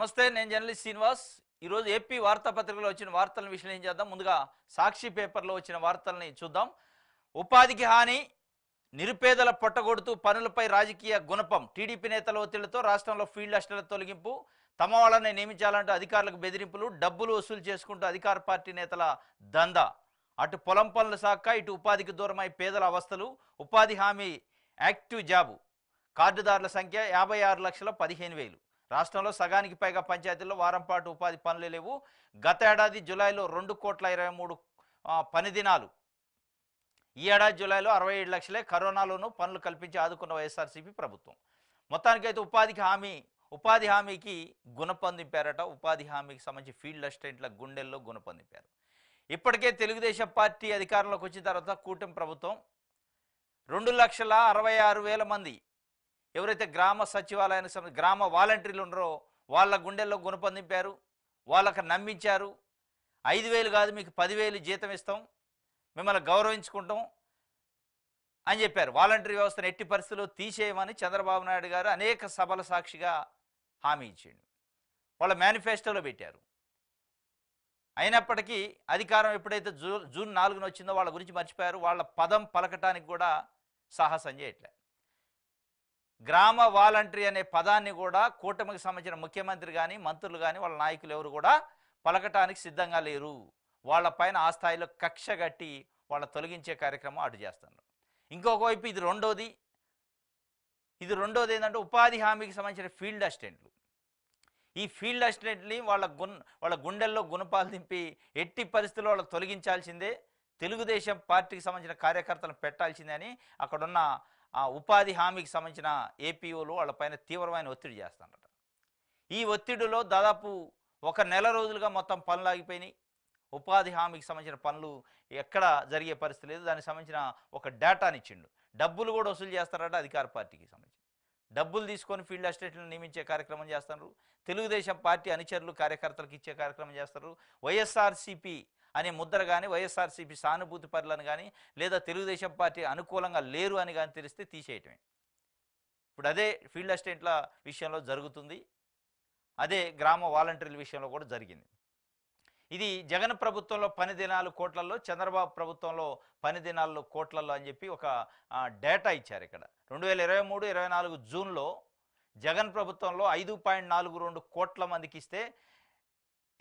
నమస్తే నేను జర్నలిస్ట్ శ్రీనివాస్ ఈరోజు ఏపీ వార్తాపత్రికలో వచ్చిన వార్తలను విశ్లేషణ చేద్దాం ముందుగా సాక్షి పేపర్లో వచ్చిన వార్తల్ని చూద్దాం ఉపాధికి హాని నిరుపేదల పొట్టగొడుతూ పనులపై రాజకీయ గుణపం టీడీపీ నేతల ఒత్తిళ్లతో రాష్ట్రంలో ఫీల్డ్ అష్టల తొలగింపు తమ వాళ్ళని నియమించాలంటూ అధికారులకు బెదిరింపులు డబ్బులు వసూలు చేసుకుంటూ అధికార పార్టీ నేతల దందా అటు పొలం పనులు శాఖ ఇటు ఉపాధికి దూరమై పేదల అవస్థలు ఉపాధి హామీ యాక్టివ్ జాబు కార్డుదారుల సంఖ్య యాభై ఆరు లక్షల పదిహేను వేలు రాష్ట్రంలో సగానికి పైగా పంచాయతీల్లో వారం పాటు ఉపాధి పనులు లేవు గత ఏడాది జూలైలో రెండు కోట్ల ఇరవై మూడు పని దినాలు ఈ ఏడాది జూలైలో అరవై ఏడు లక్షలే కరోనాలోనూ పనులు కల్పించి ఆదుకున్న వైఎస్ఆర్సీపీ ప్రభుత్వం మొత్తానికైతే ఉపాధికి హామీ ఉపాధి హామీకి గుణపొందింపారట ఉపాధి హామీకి సంబంధించి ఫీల్డ్ అసిస్టెంట్ల గుండెల్లో గుణపొందింపారు ఇప్పటికే తెలుగుదేశం పార్టీ అధికారంలోకి వచ్చిన తర్వాత కూటమి ప్రభుత్వం రెండు లక్షల అరవై ఆరు వేల మంది ఎవరైతే గ్రామ సచివాలయానికి గ్రామ వాలంటీర్లు ఉన్నారో వాళ్ళ గుండెల్లో గుణపొందింపారు వాళ్ళకి నమ్మించారు ఐదు వేలు కాదు మీకు పదివేలు జీతం ఇస్తాం మిమ్మల్ని గౌరవించుకుంటాం అని చెప్పారు వాలంటీర్ వ్యవస్థను ఎట్టి పరిస్థితుల్లో తీసేయమని చంద్రబాబు నాయుడు గారు అనేక సభల సాక్షిగా హామీ ఇచ్చిండు వాళ్ళ మేనిఫెస్టోలో పెట్టారు అయినప్పటికీ అధికారం ఎప్పుడైతే జూ జూన్ నాలుగున వచ్చిందో వాళ్ళ గురించి మర్చిపోయారు వాళ్ళ పదం పలకటానికి కూడా సాహసం చేయట్లే గ్రామ వాలంటరీ అనే పదాన్ని కూడా కూటమికి సంబంధించిన ముఖ్యమంత్రి కానీ మంత్రులు కానీ వాళ్ళ నాయకులు ఎవరు కూడా పలకటానికి సిద్ధంగా లేరు వాళ్ళ పైన ఆ స్థాయిలో కక్ష కట్టి వాళ్ళ తొలగించే కార్యక్రమం అటు చేస్తున్నారు ఇంకొక వైపు ఇది రెండోది ఇది రెండోది ఏంటంటే ఉపాధి హామీకి సంబంధించిన ఫీల్డ్ అసిస్టెంట్లు ఈ ఫీల్డ్ అసిస్టెంట్ని వాళ్ళ గున్ వాళ్ళ గుండెల్లో గుణపాలు దింపి ఎట్టి పరిస్థితుల్లో వాళ్ళు తొలగించాల్సిందే తెలుగుదేశం పార్టీకి సంబంధించిన కార్యకర్తలను పెట్టాల్సిందే అని అక్కడున్న ఆ ఉపాధి హామీకి సంబంధించిన ఏపీఓలు వాళ్ళపైన తీవ్రమైన ఒత్తిడి చేస్తారట ఈ ఒత్తిడిలో దాదాపు ఒక నెల రోజులుగా మొత్తం పనులు ఆగిపోయినాయి ఉపాధి హామీకి సంబంధించిన పనులు ఎక్కడ జరిగే పరిస్థితి లేదు దానికి సంబంధించిన ఒక డేటానిచ్చిండు డబ్బులు కూడా వసూలు చేస్తారట అధికార పార్టీకి సంబంధించి డబ్బులు తీసుకొని ఫీల్డ్ అసిస్టెంట్లను నియమించే కార్యక్రమం చేస్తున్నారు తెలుగుదేశం పార్టీ అనుచరులు కార్యకర్తలకు ఇచ్చే కార్యక్రమం చేస్తారు వైఎస్ఆర్సీపీ అనే ముద్ర కానీ వైఎస్ఆర్సీపీ సానుభూతి పరులను కానీ లేదా తెలుగుదేశం పార్టీ అనుకూలంగా లేరు అని కానీ తెలిస్తే తీసేయటమే ఇప్పుడు అదే ఫీల్డ్ అసిస్టెంట్ల విషయంలో జరుగుతుంది అదే గ్రామ వాలంటీర్ల విషయంలో కూడా జరిగింది ఇది జగన్ ప్రభుత్వంలో పని దినాలు కోట్లలో చంద్రబాబు ప్రభుత్వంలో పని దినాల్లో కోట్లలో అని చెప్పి ఒక డేటా ఇచ్చారు ఇక్కడ రెండు వేల ఇరవై మూడు ఇరవై నాలుగు జూన్లో జగన్ ప్రభుత్వంలో ఐదు పాయింట్ నాలుగు రెండు కోట్ల మందికి ఇస్తే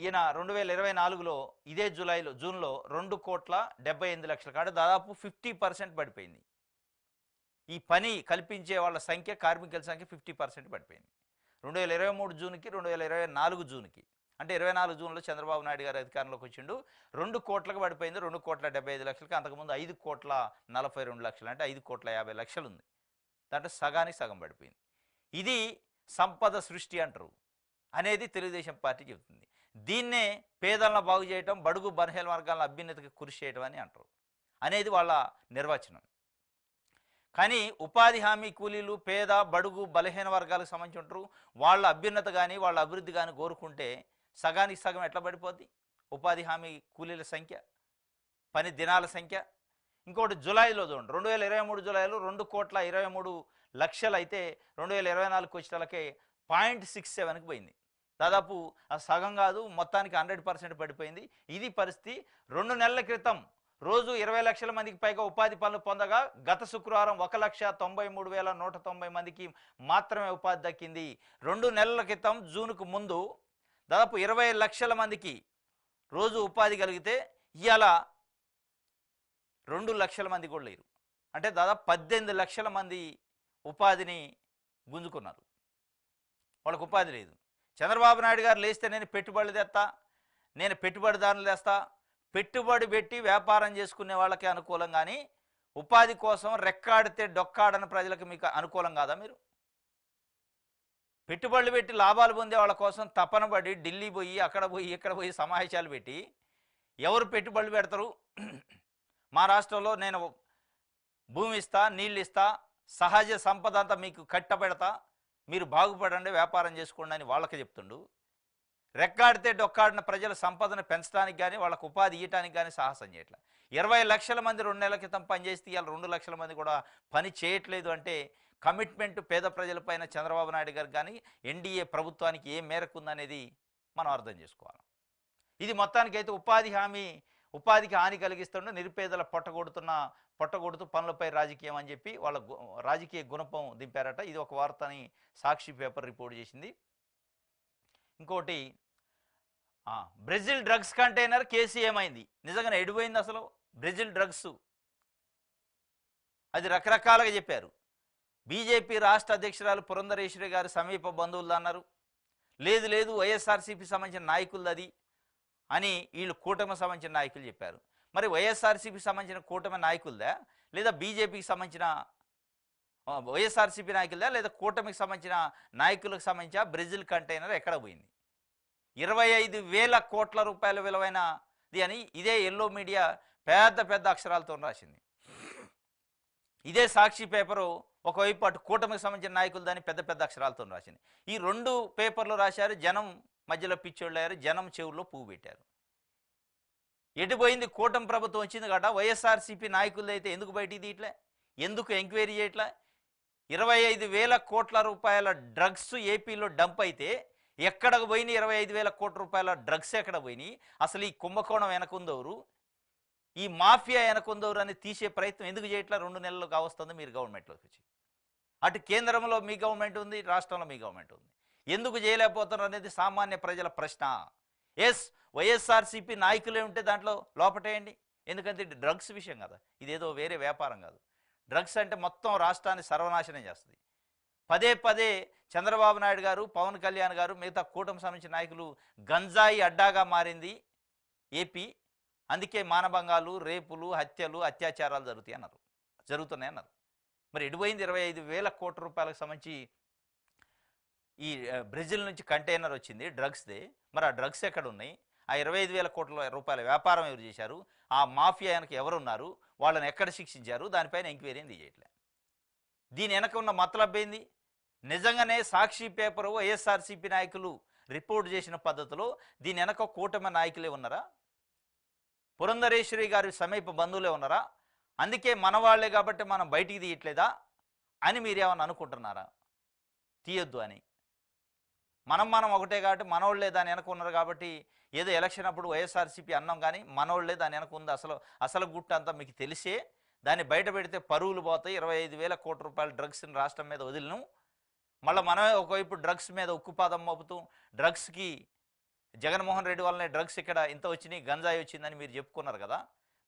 ఈయన రెండు వేల ఇరవై నాలుగులో ఇదే జూలైలో జూన్లో రెండు కోట్ల డెబ్బై ఎనిమిది లక్షల కాడ దాదాపు ఫిఫ్టీ పర్సెంట్ పడిపోయింది ఈ పని కల్పించే వాళ్ళ సంఖ్య కార్మికుల సంఖ్య ఫిఫ్టీ పర్సెంట్ పడిపోయింది రెండు వేల ఇరవై మూడు జూన్కి రెండు వేల ఇరవై నాలుగు జూన్కి అంటే ఇరవై నాలుగు జూన్లో చంద్రబాబు నాయుడు గారు అధికారంలోకి వచ్చిండు రెండు కోట్లకు పడిపోయింది రెండు కోట్ల డెబ్బై ఐదు లక్షలకి అంతకుముందు ఐదు కోట్ల నలభై రెండు లక్షలు అంటే ఐదు కోట్ల యాభై లక్షలు ఉంది దాంట్లో సగానికి సగం పడిపోయింది ఇది సంపద సృష్టి అంటారు అనేది తెలుగుదేశం పార్టీ చెబుతుంది దీన్నే పేదలను బాగు చేయటం బడుగు బర్హేల వర్గాల అభ్యున్నతికి కృషి చేయడం అని అంటారు అనేది వాళ్ళ నిర్వచనం కానీ ఉపాధి హామీ కూలీలు పేద బడుగు బలహీన వర్గాలకు సంబంధించి ఉంటారు వాళ్ళ అభ్యున్నత కానీ వాళ్ళ అభివృద్ధి కానీ కోరుకుంటే సగానికి సగం ఎట్లా పడిపోద్ది ఉపాధి హామీ కూలీల సంఖ్య పని దినాల సంఖ్య ఇంకోటి జూలైలో చూడండి రెండు వేల ఇరవై మూడు జూలైలో రెండు కోట్ల ఇరవై మూడు లక్షలు అయితే రెండు వేల ఇరవై నాలుగు వచ్చేటలకే పాయింట్ సిక్స్ సెవెన్కి పోయింది దాదాపు సగం కాదు మొత్తానికి హండ్రెడ్ పర్సెంట్ పడిపోయింది ఇది పరిస్థితి రెండు నెలల క్రితం రోజు ఇరవై లక్షల మందికి పైగా ఉపాధి పనులు పొందగా గత శుక్రవారం ఒక లక్ష తొంభై మూడు వేల నూట తొంభై మందికి మాత్రమే ఉపాధి దక్కింది రెండు నెలల క్రితం జూన్కు ముందు దాదాపు ఇరవై లక్షల మందికి రోజు ఉపాధి కలిగితే ఇవాళ రెండు లక్షల మంది కూడా లేరు అంటే దాదాపు పద్దెనిమిది లక్షల మంది ఉపాధిని గుంజుకున్నారు వాళ్ళకు ఉపాధి లేదు చంద్రబాబు నాయుడు గారు లేస్తే నేను పెట్టుబడులు తెస్తా నేను పెట్టుబడిదారులు తెస్తా పెట్టుబడి పెట్టి వ్యాపారం చేసుకునే వాళ్ళకి అనుకూలం కానీ ఉపాధి కోసం రెక్కాడితే డొక్కాడని ప్రజలకు మీకు అనుకూలం కాదా మీరు పెట్టుబడులు పెట్టి లాభాలు పొందే వాళ్ళ కోసం తపన పడి ఢిల్లీ పోయి అక్కడ పోయి ఇక్కడ పోయి సమావేశాలు పెట్టి ఎవరు పెట్టుబడులు పెడతారు మా రాష్ట్రంలో నేను భూమి ఇస్తా నీళ్ళు ఇస్తా సహజ సంపద అంతా మీకు కట్టబెడతా మీరు బాగుపడండి వ్యాపారం చేసుకోండి అని వాళ్ళకి చెప్తుండు రెక్కాడితే డొక్కాడిన ప్రజల సంపదను పెంచడానికి కానీ వాళ్ళకు ఉపాధి ఇవ్వటానికి కానీ సాహసం చేయట్లా ఇరవై లక్షల మంది రెండు నెలల క్రితం పనిచేస్తే ఇవాళ రెండు లక్షల మంది కూడా పని చేయట్లేదు అంటే కమిట్మెంట్ పేద ప్రజలపైన చంద్రబాబు నాయుడు గారు కానీ ఎన్డీఏ ప్రభుత్వానికి ఏ మేరకు ఉందనేది మనం అర్థం చేసుకోవాలి ఇది మొత్తానికైతే ఉపాధి హామీ ఉపాధికి హాని కలిగిస్తుండే నిరుపేదల పొట్టగొడుతున్న పొట్టగొడుతూ పనులపై రాజకీయం అని చెప్పి వాళ్ళ రాజకీయ గుణపం దింపారట ఇది ఒక వార్త అని సాక్షి పేపర్ రిపోర్ట్ చేసింది ఇంకోటి బ్రెజిల్ డ్రగ్స్ కంటైనర్ కేసీ ఏమైంది నిజంగానే ఎడిపోయింది అసలు బ్రెజిల్ డ్రగ్స్ అది రకరకాలుగా చెప్పారు బీజేపీ రాష్ట్ర అధ్యక్షురాలు పురంధరేశ్వరి గారు సమీప బంధువులు అన్నారు లేదు లేదు వైఎస్ఆర్సీపీ సంబంధించిన నాయకులది అని వీళ్ళు కూటమికి సంబంధించిన నాయకులు చెప్పారు మరి వైఎస్ఆర్సీపీకి సంబంధించిన కూటమి నాయకులదా లేదా బీజేపీకి సంబంధించిన వైఎస్ఆర్సీపీ నాయకులదా లేదా కూటమికి సంబంధించిన నాయకులకు సంబంధించిన బ్రెజిల్ కంటైనర్ ఎక్కడ పోయింది ఇరవై ఐదు వేల కోట్ల రూపాయల విలువైనది అని ఇదే ఎల్లో మీడియా పెద్ద పెద్ద అక్షరాలతో రాసింది ఇదే సాక్షి పేపరు ఒకవైపు అటు కూటమికి సంబంధించిన నాయకులు దాన్ని పెద్ద పెద్ద అక్షరాలతో రాసింది ఈ రెండు పేపర్లు రాశారు జనం మధ్యలో పిచ్చోళ్ళు అయ్యారు జనం చెవుల్లో పువ్వు పెట్టారు ఎటుపోయింది కూటమి ప్రభుత్వం వచ్చింది కాబట్టి వైఎస్ఆర్సీపీ నాయకులు అయితే ఎందుకు బయటికి తీయట్లే ఎందుకు ఎంక్వైరీ చేయట్లే ఇరవై ఐదు వేల కోట్ల రూపాయల డ్రగ్స్ ఏపీలో డంప్ అయితే ఎక్కడకు పోయినాయి ఇరవై ఐదు వేల కోట్ల రూపాయల డ్రగ్స్ ఎక్కడ పోయినాయి అసలు ఈ కుంభకోణం వెనకుందవరు ఈ మాఫియా వెనకుందవరు అని తీసే ప్రయత్నం ఎందుకు చేయట్లా రెండు నెలలు కావస్తుంది మీరు గవర్నమెంట్లోకి వచ్చి అటు కేంద్రంలో మీ గవర్నమెంట్ ఉంది రాష్ట్రంలో మీ గవర్నమెంట్ ఉంది ఎందుకు చేయలేకపోతున్నారు అనేది సామాన్య ప్రజల ప్రశ్న ఎస్ వైఎస్ఆర్సీపీ నాయకులే ఉంటే దాంట్లో లోపటేయండి ఎందుకంటే ఇది డ్రగ్స్ విషయం కదా ఇదేదో వేరే వ్యాపారం కాదు డ్రగ్స్ అంటే మొత్తం రాష్ట్రాన్ని సర్వనాశనం చేస్తుంది పదే పదే చంద్రబాబు నాయుడు గారు పవన్ కళ్యాణ్ గారు మిగతా కూటమి సంబంధించిన నాయకులు గంజాయి అడ్డాగా మారింది ఏపీ అందుకే మానభంగాలు రేపులు హత్యలు అత్యాచారాలు జరుగుతాయి అన్నారు జరుగుతున్నాయి అన్నారు మరి ఎడిపోయింది ఇరవై ఐదు వేల కోట్ల రూపాయలకు సంబంధించి ఈ బ్రెజిల్ నుంచి కంటైనర్ వచ్చింది డ్రగ్స్ది మరి ఆ డ్రగ్స్ ఎక్కడ ఉన్నాయి ఆ ఇరవై ఐదు వేల కోట్ల రూపాయల వ్యాపారం ఎవరు చేశారు ఆ మాఫియా వెనక ఎవరున్నారు వాళ్ళని ఎక్కడ శిక్షించారు దానిపైన ఎంక్వైరీ ఏంది చేయట్లే దీని వెనక ఉన్న మతలబ్ ఏంది నిజంగానే సాక్షి పేపరు వైఎస్ఆర్సీపీ నాయకులు రిపోర్ట్ చేసిన పద్ధతిలో దీని వెనక కూటమి నాయకులే ఉన్నారా పురంధరేశ్వరి గారి సమీప బంధువులే ఉన్నారా అందుకే మన వాళ్ళే కాబట్టి మనం బయటికి తీయట్లేదా అని మీరేమన్నా అనుకుంటున్నారా తీయొద్దు అని మనం మనం ఒకటే కాబట్టి మనోళ్ళే దాని వెనక ఉన్నారు కాబట్టి ఏదో ఎలక్షన్ అప్పుడు వైఎస్ఆర్సీపీ అన్నాం కానీ మనోళ్ళే దాని వెనక ఉంది అసలు అసలు గుట్ట అంతా మీకు తెలిసే దాన్ని బయట పెడితే పరువులు పోతాయి ఇరవై ఐదు వేల కోట్ల రూపాయల డ్రగ్స్ని రాష్ట్రం మీద వదిలిను మళ్ళీ మనమే ఒకవైపు డ్రగ్స్ మీద ఉక్కుపాదం మోపుతూ డ్రగ్స్కి జగన్మోహన్ రెడ్డి వల్లనే డ్రగ్స్ ఇక్కడ ఇంత వచ్చినాయి గంజాయి వచ్చిందని మీరు చెప్పుకున్నారు కదా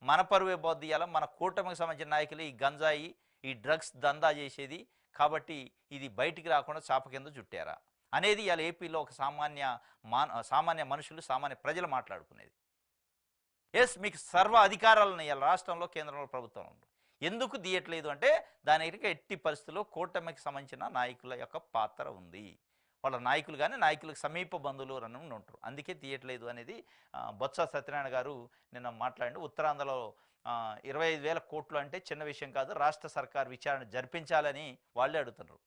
మన పరువే బోద్దీయాల మన కూటమికి సంబంధించిన నాయకులు ఈ గంజాయి ఈ డ్రగ్స్ దందా చేసేది కాబట్టి ఇది బయటికి రాకుండా చాప కింద చుట్టారా అనేది ఇవాళ ఏపీలో ఒక సామాన్య మాన సామాన్య మనుషులు సామాన్య ప్రజలు మాట్లాడుకునేది ఎస్ మీకు సర్వ అధికారాలను ఇవాళ రాష్ట్రంలో కేంద్రంలో ప్రభుత్వం ఉంటుంది ఎందుకు తీయట్లేదు అంటే దానికి ఎట్టి పరిస్థితుల్లో కూటమికి సంబంధించిన నాయకుల యొక్క పాత్ర ఉంది వాళ్ళ నాయకులు కానీ నాయకులకు సమీప బంధువులు అని ఉంటారు అందుకే తీయట్లేదు అనేది బొత్స సత్యనారాయణ గారు నిన్న మాట్లాడి ఉత్తరాంధ్రలో ఇరవై ఐదు వేల కోట్లు అంటే చిన్న విషయం కాదు రాష్ట్ర సర్కార్ విచారణ జరిపించాలని వాళ్ళే అడుగుతున్నారు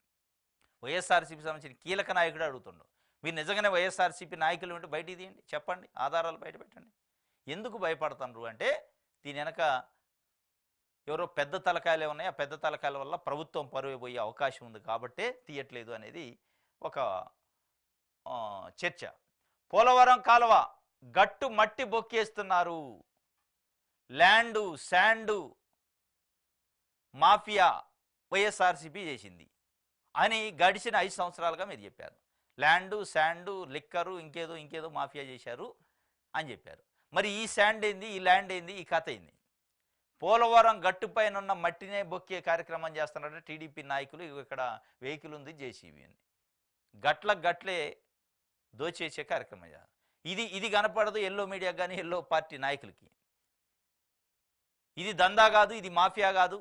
వైఎస్ఆర్సీపీ సంబంధించిన కీలక నాయకుడు అడుగుతుండు మీరు నిజంగానే వైఎస్ఆర్సీపీ నాయకులు ఉంటే బయట తీయండి చెప్పండి ఆధారాలు బయట పెట్టండి ఎందుకు భయపడతారు అంటే దీని వెనక ఎవరో పెద్ద తలకాయలే ఉన్నాయి ఆ పెద్ద తలకాయల వల్ల ప్రభుత్వం పరువైపోయే అవకాశం ఉంది కాబట్టే తీయట్లేదు అనేది ఒక చర్చ పోలవరం కాలువ గట్టు మట్టి బొక్కేస్తున్నారు ల్యాండు శాండు మాఫియా వైఎస్ఆర్సీపీ చేసింది అని గడిచిన ఐదు సంవత్సరాలుగా మీరు చెప్పారు ల్యాండు శాండు లిక్కరు ఇంకేదో ఇంకేదో మాఫియా చేశారు అని చెప్పారు మరి ఈ శాండ్ ఏంది ఈ ల్యాండ్ ఏంది ఈ కథ ఏంది పోలవరం గట్టుపైన ఉన్న మట్టినే బొక్కే కార్యక్రమం చేస్తున్నారంటే టీడీపీ నాయకులు ఇక్కడ వెహికల్ ఉంది జేసీబీ ఉంది గట్ల గట్లే దోచేసే కార్యక్రమం చేస్తారు ఇది ఇది కనపడదు ఎల్లో మీడియా కానీ ఎల్లో పార్టీ నాయకులకి ఇది దందా కాదు ఇది మాఫియా కాదు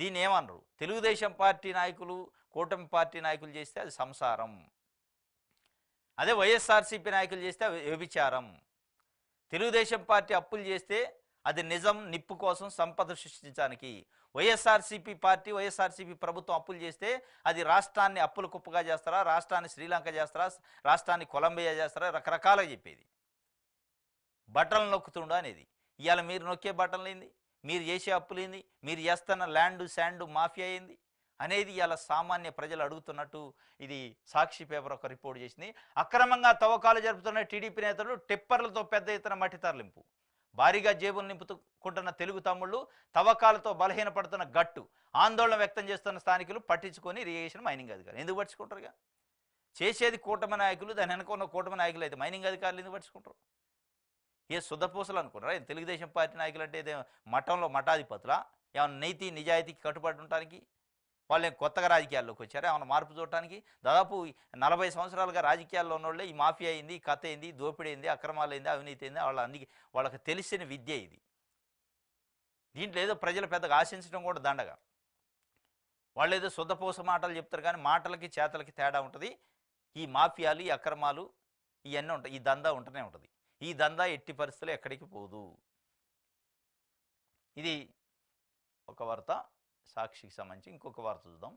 దీన్ని ఏమనరు తెలుగుదేశం పార్టీ నాయకులు కూటమి పార్టీ నాయకులు చేస్తే అది సంసారం అదే వైఎస్ఆర్సీపీ నాయకులు చేస్తే వ్యభిచారం తెలుగుదేశం పార్టీ అప్పులు చేస్తే అది నిజం నిప్పు కోసం సంపద సృష్టించడానికి వైఎస్ఆర్సీపీ పార్టీ వైఎస్ఆర్సీపీ ప్రభుత్వం అప్పులు చేస్తే అది రాష్ట్రాన్ని అప్పుల కుప్పగా చేస్తారా రాష్ట్రాన్ని శ్రీలంక చేస్తారా రాష్ట్రాన్ని కొలంబియా చేస్తారా రకరకాలుగా చెప్పేది బట్టలు నొక్కుతుండ అనేది ఇవాళ మీరు నొక్కే బట్టలు ఏంది మీరు చేసే అప్పులేంది మీరు చేస్తున్న ల్యాండు శాండు మాఫియా ఏంది అనేది ఇలా సామాన్య ప్రజలు అడుగుతున్నట్టు ఇది సాక్షి పేపర్ ఒక రిపోర్ట్ చేసింది అక్రమంగా తవ్వకాలు జరుపుతున్న టీడీపీ నేతలు టిప్పర్లతో పెద్ద ఎత్తున మట్టి తరలింపు భారీగా జేబులు నింపుకుంటున్న తెలుగు తమ్ముళ్ళు తవ్వకాలతో బలహీనపడుతున్న గట్టు ఆందోళన వ్యక్తం చేస్తున్న స్థానికులు పట్టించుకొని రియేషన్ మైనింగ్ అధికారులు ఎందుకు పట్టించుకుంటారుగా చేసేది కూటమి నాయకులు దాని వెనక ఉన్న కూటమి నాయకులు అయితే మైనింగ్ అధికారులు ఎందుకు పట్టించుకుంటారు ఏ శుద్ధపూసలు అనుకున్నారా తెలుగుదేశం పార్టీ నాయకులు అంటే మఠంలో మఠాధిపతుల ఏమైనా నైతి నిజాయితీకి కట్టుబడి ఉండడానికి వాళ్ళు కొత్తగా రాజకీయాల్లోకి వచ్చారు ఏమైనా మార్పు చూడటానికి దాదాపు నలభై సంవత్సరాలుగా రాజకీయాల్లో వాళ్ళే ఈ మాఫియా అయింది ఈ కథ అయింది దోపిడీ అయింది అక్రమాలు అయింది అవినీతి అయింది వాళ్ళ అందుకే వాళ్ళకి తెలిసిన విద్య ఇది దీంట్లో ఏదో ప్రజలు పెద్దగా ఆశించడం కూడా దండగా వాళ్ళు ఏదో శుద్ధపూస మాటలు చెప్తారు కానీ మాటలకి చేతలకి తేడా ఉంటుంది ఈ మాఫియాలు ఈ అక్రమాలు ఇవన్నీ ఉంటాయి ఈ దందా ఉంటూనే ఉంటుంది ఈ దందా ఎట్టి పరిస్థితులు ఎక్కడికి పోదు ఇది ఒక వార్త సాక్షికి సంబంధించి ఇంకొక వార్త చూద్దాం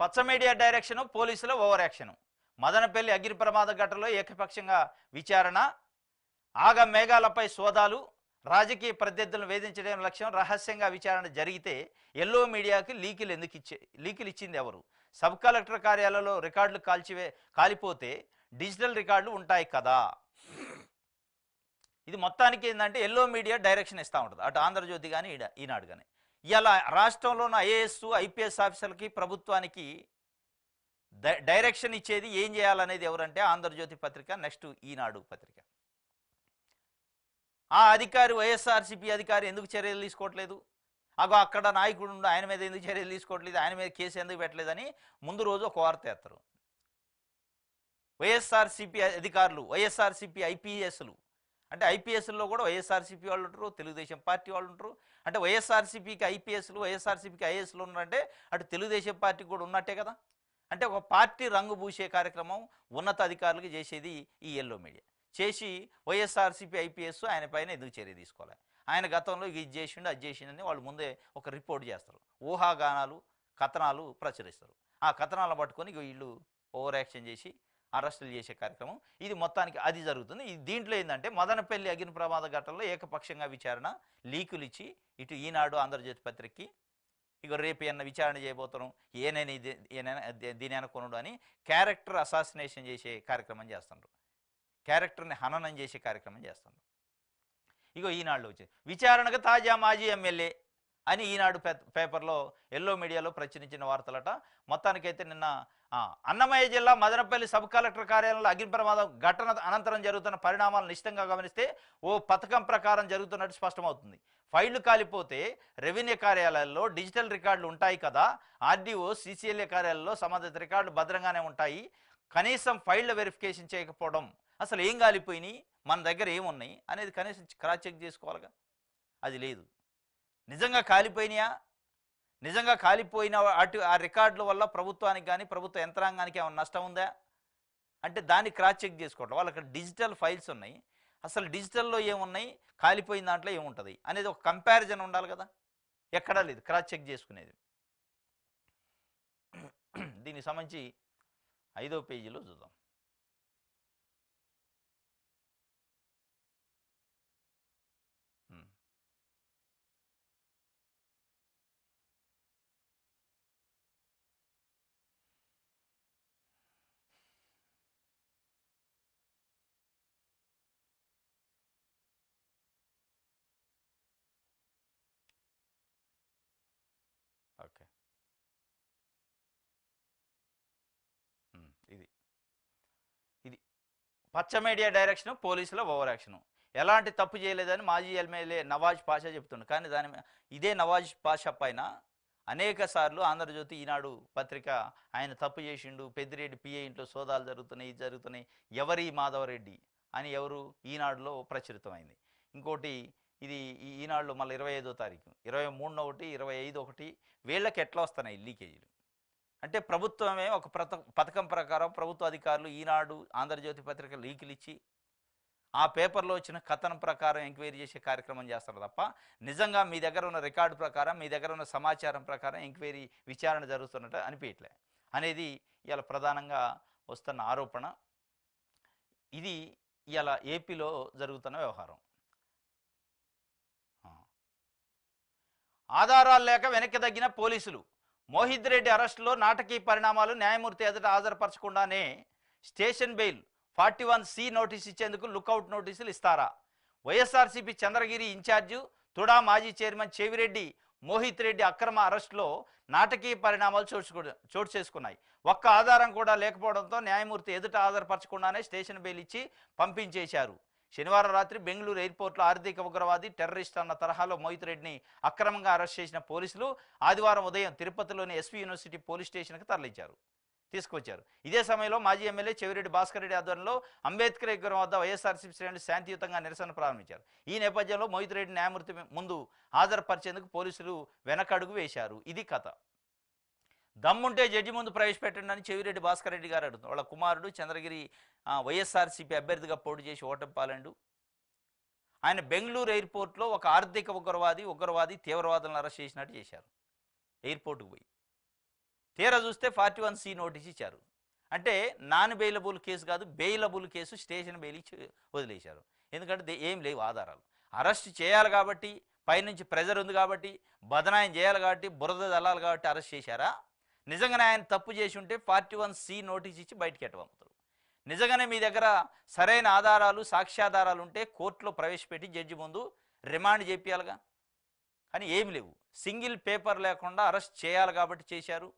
పచ్చ మీడియా డైరెక్షను పోలీసుల ఓవర్ యాక్షన్ మదనపల్లి అగ్ని ప్రమాద ఘటనలో ఏకపక్షంగా విచారణ ఆగ మేఘాలపై సోదాలు రాజకీయ ప్రత్యర్థులను వేధించడం లక్ష్యం రహస్యంగా విచారణ జరిగితే ఎల్లో మీడియాకి లీకులు ఎందుకు ఇచ్చే లీకులు ఇచ్చింది ఎవరు సబ్ కలెక్టర్ కార్యాలయంలో రికార్డులు కాల్చివే కాలిపోతే డిజిటల్ రికార్డులు ఉంటాయి కదా ఇది మొత్తానికి ఏంటంటే ఎల్లో మీడియా డైరెక్షన్ ఇస్తూ ఉంటుంది అటు ఆంధ్రజ్యోతి కానీ ఈనాడు కానీ ఇలా రాష్ట్రంలో ఉన్న ఐఏఎస్ ఐపీఎస్ ఆఫీసర్లకి ప్రభుత్వానికి డైరెక్షన్ ఇచ్చేది ఏం చేయాలనేది ఎవరంటే ఆంధ్రజ్యోతి పత్రిక నెక్స్ట్ ఈనాడు పత్రిక ఆ అధికారి వైఎస్ఆర్సీపీ అధికారి ఎందుకు చర్యలు తీసుకోవట్లేదు అగో అక్కడ నాయకుడు ఆయన మీద ఎందుకు చర్యలు తీసుకోవట్లేదు ఆయన మీద కేసు ఎందుకు పెట్టలేదని ముందు రోజు ఒక వార్త ఎత్తారు వైఎస్ఆర్సిపి అధికారులు వైఎస్ఆర్సీపీ ఐపీఎస్లు అంటే ఐపీఎస్లో కూడా వైఎస్ఆర్సీపీ వాళ్ళు ఉంటారు తెలుగుదేశం పార్టీ వాళ్ళు ఉంటారు అంటే వైఎస్ఆర్సీపీకి ఐపీఎస్లు వైఎస్ఆర్సీపీకి ఐఏఎస్లు ఉన్నారంటే అటు తెలుగుదేశం పార్టీకి కూడా ఉన్నట్టే కదా అంటే ఒక పార్టీ రంగు పూసే కార్యక్రమం అధికారులకు చేసేది ఈ ఎల్లో మీడియా చేసి వైఎస్ఆర్సీపీ ఐపీఎస్ ఆయన పైన ఎందుకు చర్య తీసుకోవాలి ఆయన గతంలో ఇది చేసిండు అది చేసిండని వాళ్ళు ముందే ఒక రిపోర్ట్ చేస్తారు ఊహాగానాలు కథనాలు ప్రచురిస్తారు ఆ కథనాలు పట్టుకొని వీళ్ళు ఓవర్ యాక్షన్ చేసి అరెస్టులు చేసే కార్యక్రమం ఇది మొత్తానికి అది జరుగుతుంది ఇది దీంట్లో ఏంటంటే మదనపల్లి అగ్ని ప్రమాద ఘటనలో ఏకపక్షంగా విచారణ లీకులు ఇచ్చి ఇటు ఈనాడు ఆంధ్రజ్యోతి పత్రికకి ఇక రేపు ఏమైనా విచారణ చేయబోతున్నాం ఏనైనా దీని అనుకున్నాడు అని క్యారెక్టర్ అసాసినేషన్ చేసే కార్యక్రమం చేస్తున్నారు క్యారెక్టర్ని హననం చేసే కార్యక్రమం చేస్తున్నారు ఇగో ఈనాళ్ళు వచ్చి విచారణకు తాజా మాజీ ఎమ్మెల్యే అని ఈనాడు పేపర్లో ఎల్లో మీడియాలో ప్రచురించిన వార్తలట మొత్తానికైతే నిన్న అన్నమయ్య జిల్లా మదనపల్లి సబ్ కలెక్టర్ కార్యాలయంలో అగ్ని ప్రమాదం ఘటన అనంతరం జరుగుతున్న పరిణామాలను నిశ్చితంగా గమనిస్తే ఓ పథకం ప్రకారం జరుగుతున్నట్టు స్పష్టమవుతుంది ఫైళ్లు కాలిపోతే రెవెన్యూ కార్యాలయాల్లో డిజిటల్ రికార్డులు ఉంటాయి కదా ఆర్డీఓ సీసీఎల్ఏ కార్యాలయంలో సంబంధిత రికార్డులు భద్రంగానే ఉంటాయి కనీసం ఫైళ్ల వెరిఫికేషన్ చేయకపోవడం అసలు ఏం కాలిపోయినాయి మన దగ్గర ఏమున్నాయి అనేది కనీసం క్రాస్ చెక్ చేసుకోవాలిగా అది లేదు నిజంగా కాలిపోయినాయా నిజంగా కాలిపోయిన అటు ఆ రికార్డుల వల్ల ప్రభుత్వానికి కానీ ప్రభుత్వ యంత్రాంగానికి ఏమైనా నష్టం ఉందా అంటే దాన్ని క్రాస్ చెక్ చేసుకోవటం వాళ్ళకి డిజిటల్ ఫైల్స్ ఉన్నాయి అసలు డిజిటల్లో ఏమున్నాయి కాలిపోయిన దాంట్లో ఏముంటుంది అనేది ఒక కంపారిజన్ ఉండాలి కదా ఎక్కడా లేదు క్రాస్ చెక్ చేసుకునేది దీనికి సంబంధించి ఐదో పేజీలో చూద్దాం పచ్చ మీడియా డైరెక్షన్ పోలీసుల ఓవర్ యాక్షన్ ఎలాంటి తప్పు చేయలేదని మాజీ ఎమ్మెల్యే నవాజ్ పాషా చెప్తుండు కానీ దాని ఇదే నవాజ్ పాషా పైన అనేక సార్లు ఆంధ్రజ్యోతి ఈనాడు పత్రిక ఆయన తప్పు చేసిండు పెద్దిరెడ్డి పిఏ ఇంట్లో సోదాలు జరుగుతున్నాయి జరుగుతున్నాయి ఎవరి మాధవరెడ్డి అని ఎవరు ఈనాడులో ప్రచురితమైంది ఇంకోటి ఇది ఈనాడులో మళ్ళీ ఇరవై ఐదో తారీఖు ఇరవై మూడున ఒకటి ఇరవై ఐదు ఒకటి వీళ్ళకి ఎట్లా వస్తున్నాయి లీకేజీలు అంటే ప్రభుత్వమే ఒక పథకం ప్రకారం ప్రభుత్వ అధికారులు ఈనాడు ఆంధ్రజ్యోతి పత్రిక లీకులు ఇచ్చి ఆ పేపర్లో వచ్చిన కథనం ప్రకారం ఎంక్వైరీ చేసే కార్యక్రమం చేస్తారు తప్ప నిజంగా మీ దగ్గర ఉన్న రికార్డు ప్రకారం మీ దగ్గర ఉన్న సమాచారం ప్రకారం ఎంక్వైరీ విచారణ జరుగుతున్నట్టు అనిపించట్లే అనేది ఇవాళ ప్రధానంగా వస్తున్న ఆరోపణ ఇది ఇలా ఏపీలో జరుగుతున్న వ్యవహారం ఆధారాలు లేక వెనక్కి తగ్గిన పోలీసులు మోహిద్ రెడ్డి అరెస్టులో నాటకీ పరిణామాలు న్యాయమూర్తి ఎదుట హాజరుపరచకుండానే station bail forty one C notice ఇచ్చేందుకు లుక్అవుట్ నోటీసులు ఇస్తారా వైఎస్ఆర్సీపీ చంద్రగిరి ఇన్ఛార్జు తుడా మాజీ చైర్మన్ చెవిరెడ్డి మోహిత్ రెడ్డి అక్రమ అరెస్టులో నాటకీయ పరిణామాలు చోటు చోటు చేసుకున్నాయి ఒక్క ఆధారం కూడా లేకపోవడంతో న్యాయమూర్తి ఎదుట హాజరుపరచకుండానే స్టేషన్ బెయిల్ ఇచ్చి పంపించేశారు శనివారం రాత్రి బెంగళూరు ఎయిర్పోర్ట్లో ఆర్థిక ఉగ్రవాది టెర్రరిస్ట్ అన్న తరహాలో మోహిత్ రెడ్డిని అక్రమంగా అరెస్ట్ చేసిన పోలీసులు ఆదివారం ఉదయం తిరుపతిలోని ఎస్పీ యూనివర్సిటీ పోలీస్ స్టేషన్కు తరలించారు తీసుకొచ్చారు ఇదే సమయంలో మాజీ ఎమ్మెల్యే చెవిరెడ్డి భాస్కర్ రెడ్డి ఆధ్వర్యంలో అంబేద్కర్ విగ్రహం వద్ద వైఎస్ఆర్సీపీ శ్రేణులు శాంతియుతంగా నిరసన ప్రారంభించారు ఈ నేపథ్యంలో మోహిత్ రెడ్డి న్యాయమూర్తి ముందు హాజరుపరిచేందుకు పోలీసులు వెనకడుగు వేశారు ఇది కథ దమ్ముంటే జడ్జి ముందు ప్రవేశపెట్టండి అని చెవిరెడ్డి భాస్కర్ రెడ్డి గారు అడుగుతుంది వాళ్ళ కుమారుడు చంద్రగిరి వైఎస్ఆర్సీపీ అభ్యర్థిగా పోటీ చేసి ఓటంపాలండు ఆయన బెంగళూరు ఎయిర్పోర్ట్లో ఒక ఆర్థిక ఉగ్రవాది ఉగ్రవాది తీవ్రవాదులను అరెస్ట్ చేసినట్టు చేశారు ఎయిర్పోర్ట్కు పోయి తీరా చూస్తే ఫార్టీ వన్ సి నోటీస్ ఇచ్చారు అంటే నాన్ బెయిలబుల్ కేసు కాదు బెయిలబుల్ కేసు స్టేషన్ బెయిల్ ఇచ్చి వదిలేశారు ఎందుకంటే ఏం లేవు ఆధారాలు అరెస్ట్ చేయాలి కాబట్టి పైనుంచి ప్రెజర్ ఉంది కాబట్టి బదనాయం చేయాలి కాబట్టి బురద జల్లాలి కాబట్టి అరెస్ట్ చేశారా నిజంగానే ఆయన తప్పు చేసి ఉంటే ఫార్టీ వన్ సి నోటీస్ ఇచ్చి బయటికి పంపుతారు నిజంగానే మీ దగ్గర సరైన ఆధారాలు సాక్ష్యాధారాలు ఉంటే కోర్టులో ప్రవేశపెట్టి జడ్జి ముందు రిమాండ్ చేపియాలిగా కానీ ఏమి లేవు సింగిల్ పేపర్ లేకుండా అరెస్ట్ చేయాలి కాబట్టి చేశారు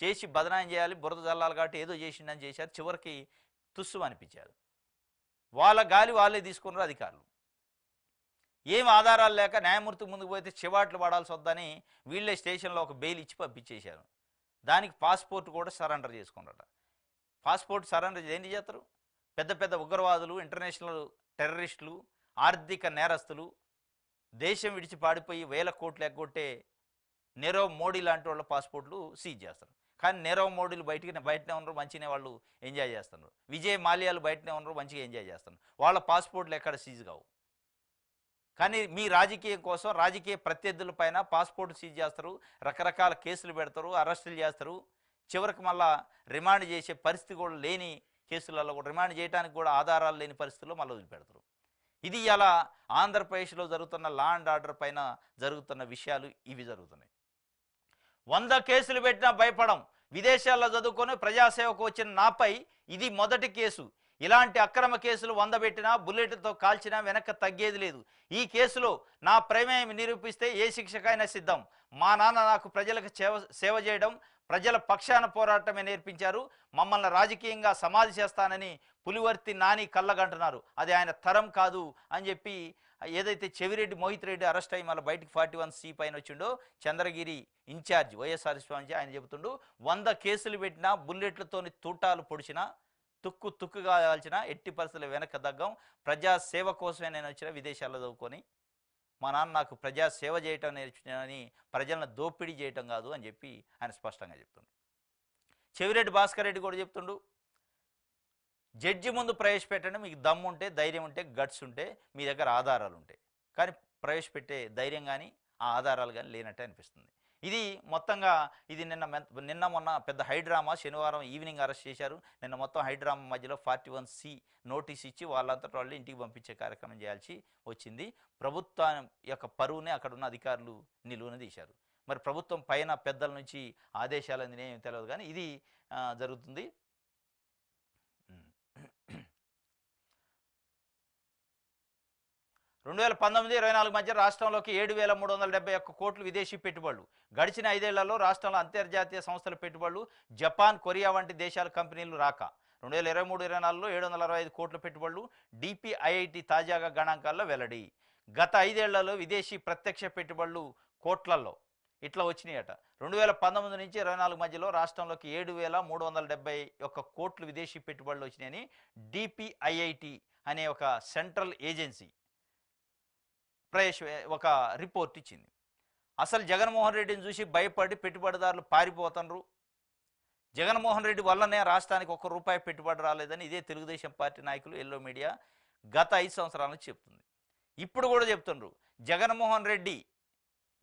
చేసి బదనాయం చేయాలి బురద జల్లాలి కాబట్టి ఏదో చేసిండని చేశారు చివరికి తుస్సు అనిపించారు వాళ్ళ గాలి వాళ్ళే తీసుకున్నారు అధికారులు ఏం ఆధారాలు లేక న్యాయమూర్తి ముందుకు పోతే చివాట్లు పడాల్సి వద్దని వీళ్ళే స్టేషన్లో ఒక బెయిల్ ఇచ్చి పంపించేశారు దానికి పాస్పోర్ట్ కూడా సరెండర్ చేసుకున్నారట పాస్పోర్ట్ సరెండర్ ఏం చేస్తారు పెద్ద పెద్ద ఉగ్రవాదులు ఇంటర్నేషనల్ టెర్రరిస్టులు ఆర్థిక నేరస్తులు దేశం విడిచి పాడిపోయి వేల కోట్లు ఎగ్గొట్టే నీరవ్ మోడీ లాంటి వాళ్ళ పాస్పోర్ట్లు సీజ్ చేస్తారు కానీ నీరవ్ మోడీలు బయటికి బయటనే ఉన్నారు మంచిగానే వాళ్ళు ఎంజాయ్ చేస్తున్నారు విజయ్ మాల్యాలు బయటనే ఉన్నారు మంచిగా ఎంజాయ్ చేస్తున్నారు వాళ్ళ పాస్పోర్ట్లు ఎక్కడ సీజ్ కావు కానీ మీ రాజకీయం కోసం రాజకీయ ప్రత్యర్థుల పైన పాస్పోర్ట్ సీజ్ చేస్తారు రకరకాల కేసులు పెడతారు అరెస్టులు చేస్తారు చివరికి మళ్ళా రిమాండ్ చేసే పరిస్థితి కూడా లేని కేసులలో కూడా రిమాండ్ చేయడానికి కూడా ఆధారాలు లేని పరిస్థితుల్లో మళ్ళీ వదిలిపెడతారు ఇది ఇలా ఆంధ్రప్రదేశ్లో జరుగుతున్న లా అండ్ ఆర్డర్ పైన జరుగుతున్న విషయాలు ఇవి జరుగుతున్నాయి వంద కేసులు పెట్టినా భయపడం విదేశాల్లో చదువుకొని ప్రజాసేవకు వచ్చిన నాపై ఇది మొదటి కేసు ఇలాంటి అక్రమ కేసులు వంద పెట్టినా బుల్లెట్తో కాల్చినా వెనక తగ్గేది లేదు ఈ కేసులో నా ప్రమేయం నిరూపిస్తే ఏ శిక్షకైనా సిద్ధం మా నాన్న నాకు ప్రజలకు సేవ సేవ చేయడం ప్రజల పక్షాన పోరాటమే నేర్పించారు మమ్మల్ని రాజకీయంగా సమాధి చేస్తానని పులివర్తి నాని కళ్ళగంటున్నారు అది ఆయన తరం కాదు అని చెప్పి ఏదైతే చెవిరెడ్డి మోహిత్ రెడ్డి అరెస్ట్ అయ్యి మళ్ళీ బయటికి ఫార్టీ వన్ సి పైన వచ్చిండో చంద్రగిరి ఇన్ఛార్జ్ వైఎస్ఆర్ స్వామిజీ ఆయన చెబుతుండు వంద కేసులు పెట్టినా బుల్లెట్లతోని తూటాలు పొడిచినా తుక్కు తుక్కుగా కావాల్సిన ఎట్టి పరిస్థితులు వెనక తగ్గం ప్రజాసేవ కోసమే నేను వచ్చిన విదేశాల్లో చదువుకొని మా నాన్న నాకు ప్రజాసేవ చేయటం నేర్చుకుని ప్రజలను దోపిడీ చేయటం కాదు అని చెప్పి ఆయన స్పష్టంగా చెప్తుండు చెవిరెడ్డి భాస్కర్ రెడ్డి కూడా చెప్తుండు జడ్జి ముందు ప్రవేశపెట్టండి మీకు దమ్ము ఉంటే ధైర్యం ఉంటే గట్స్ ఉంటే మీ దగ్గర ఆధారాలు ఉంటాయి కానీ ప్రవేశపెట్టే ధైర్యం కానీ ఆ ఆధారాలు కానీ లేనట్టే అనిపిస్తుంది ఇది మొత్తంగా ఇది నిన్న నిన్న మొన్న పెద్ద హైడ్రామా శనివారం ఈవినింగ్ అరెస్ట్ చేశారు నిన్న మొత్తం హైడ్రామా మధ్యలో ఫార్టీ వన్ సి నోటీస్ ఇచ్చి వాళ్ళంతటి వాళ్ళు ఇంటికి పంపించే కార్యక్రమం చేయాల్సి వచ్చింది ప్రభుత్వం యొక్క పరువునే అక్కడ ఉన్న అధికారులు నిలువున తీశారు మరి ప్రభుత్వం పైన పెద్దల నుంచి ఆదేశాలు అందినేమి తెలియదు కానీ ఇది జరుగుతుంది రెండు వేల పంతొమ్మిది ఇరవై నాలుగు మధ్య రాష్ట్రంలోకి ఏడు వేల మూడు వందల డెబ్బై ఒక్క కోట్లు విదేశీ పెట్టుబడులు గడిచిన ఐదేళ్లలో రాష్ట్రంలో అంతర్జాతీయ సంస్థల పెట్టుబడులు జపాన్ కొరియా వంటి దేశాల కంపెనీలు రాక రెండు వేల ఇరవై మూడు ఇరవై నాలుగులో ఏడు వందల అరవై ఐదు కోట్ల పెట్టుబడులు డిపిఐఐటి తాజాగా గణాంకాల్లో వెల్లడి గత ఐదేళ్లలో విదేశీ ప్రత్యక్ష పెట్టుబడులు కోట్లల్లో ఇట్లా వచ్చినాయట రెండు వేల పంతొమ్మిది నుంచి ఇరవై నాలుగు మధ్యలో రాష్ట్రంలోకి ఏడు వేల మూడు వందల డెబ్బై ఒక్క కోట్లు విదేశీ పెట్టుబడులు వచ్చినాయని డిపిఐఐటి అనే ఒక సెంట్రల్ ఏజెన్సీ ప్రవేశ ఒక రిపోర్ట్ ఇచ్చింది అసలు జగన్మోహన్ రెడ్డిని చూసి భయపడి పెట్టుబడిదారులు పారిపోతున్నారు జగన్మోహన్ రెడ్డి వల్లనే రాష్ట్రానికి ఒక్క రూపాయి పెట్టుబడి రాలేదని ఇదే తెలుగుదేశం పార్టీ నాయకులు ఎల్లో మీడియా గత ఐదు సంవత్సరాలను చెప్తుంది ఇప్పుడు కూడా చెప్తుండ్రు జగన్మోహన్ రెడ్డి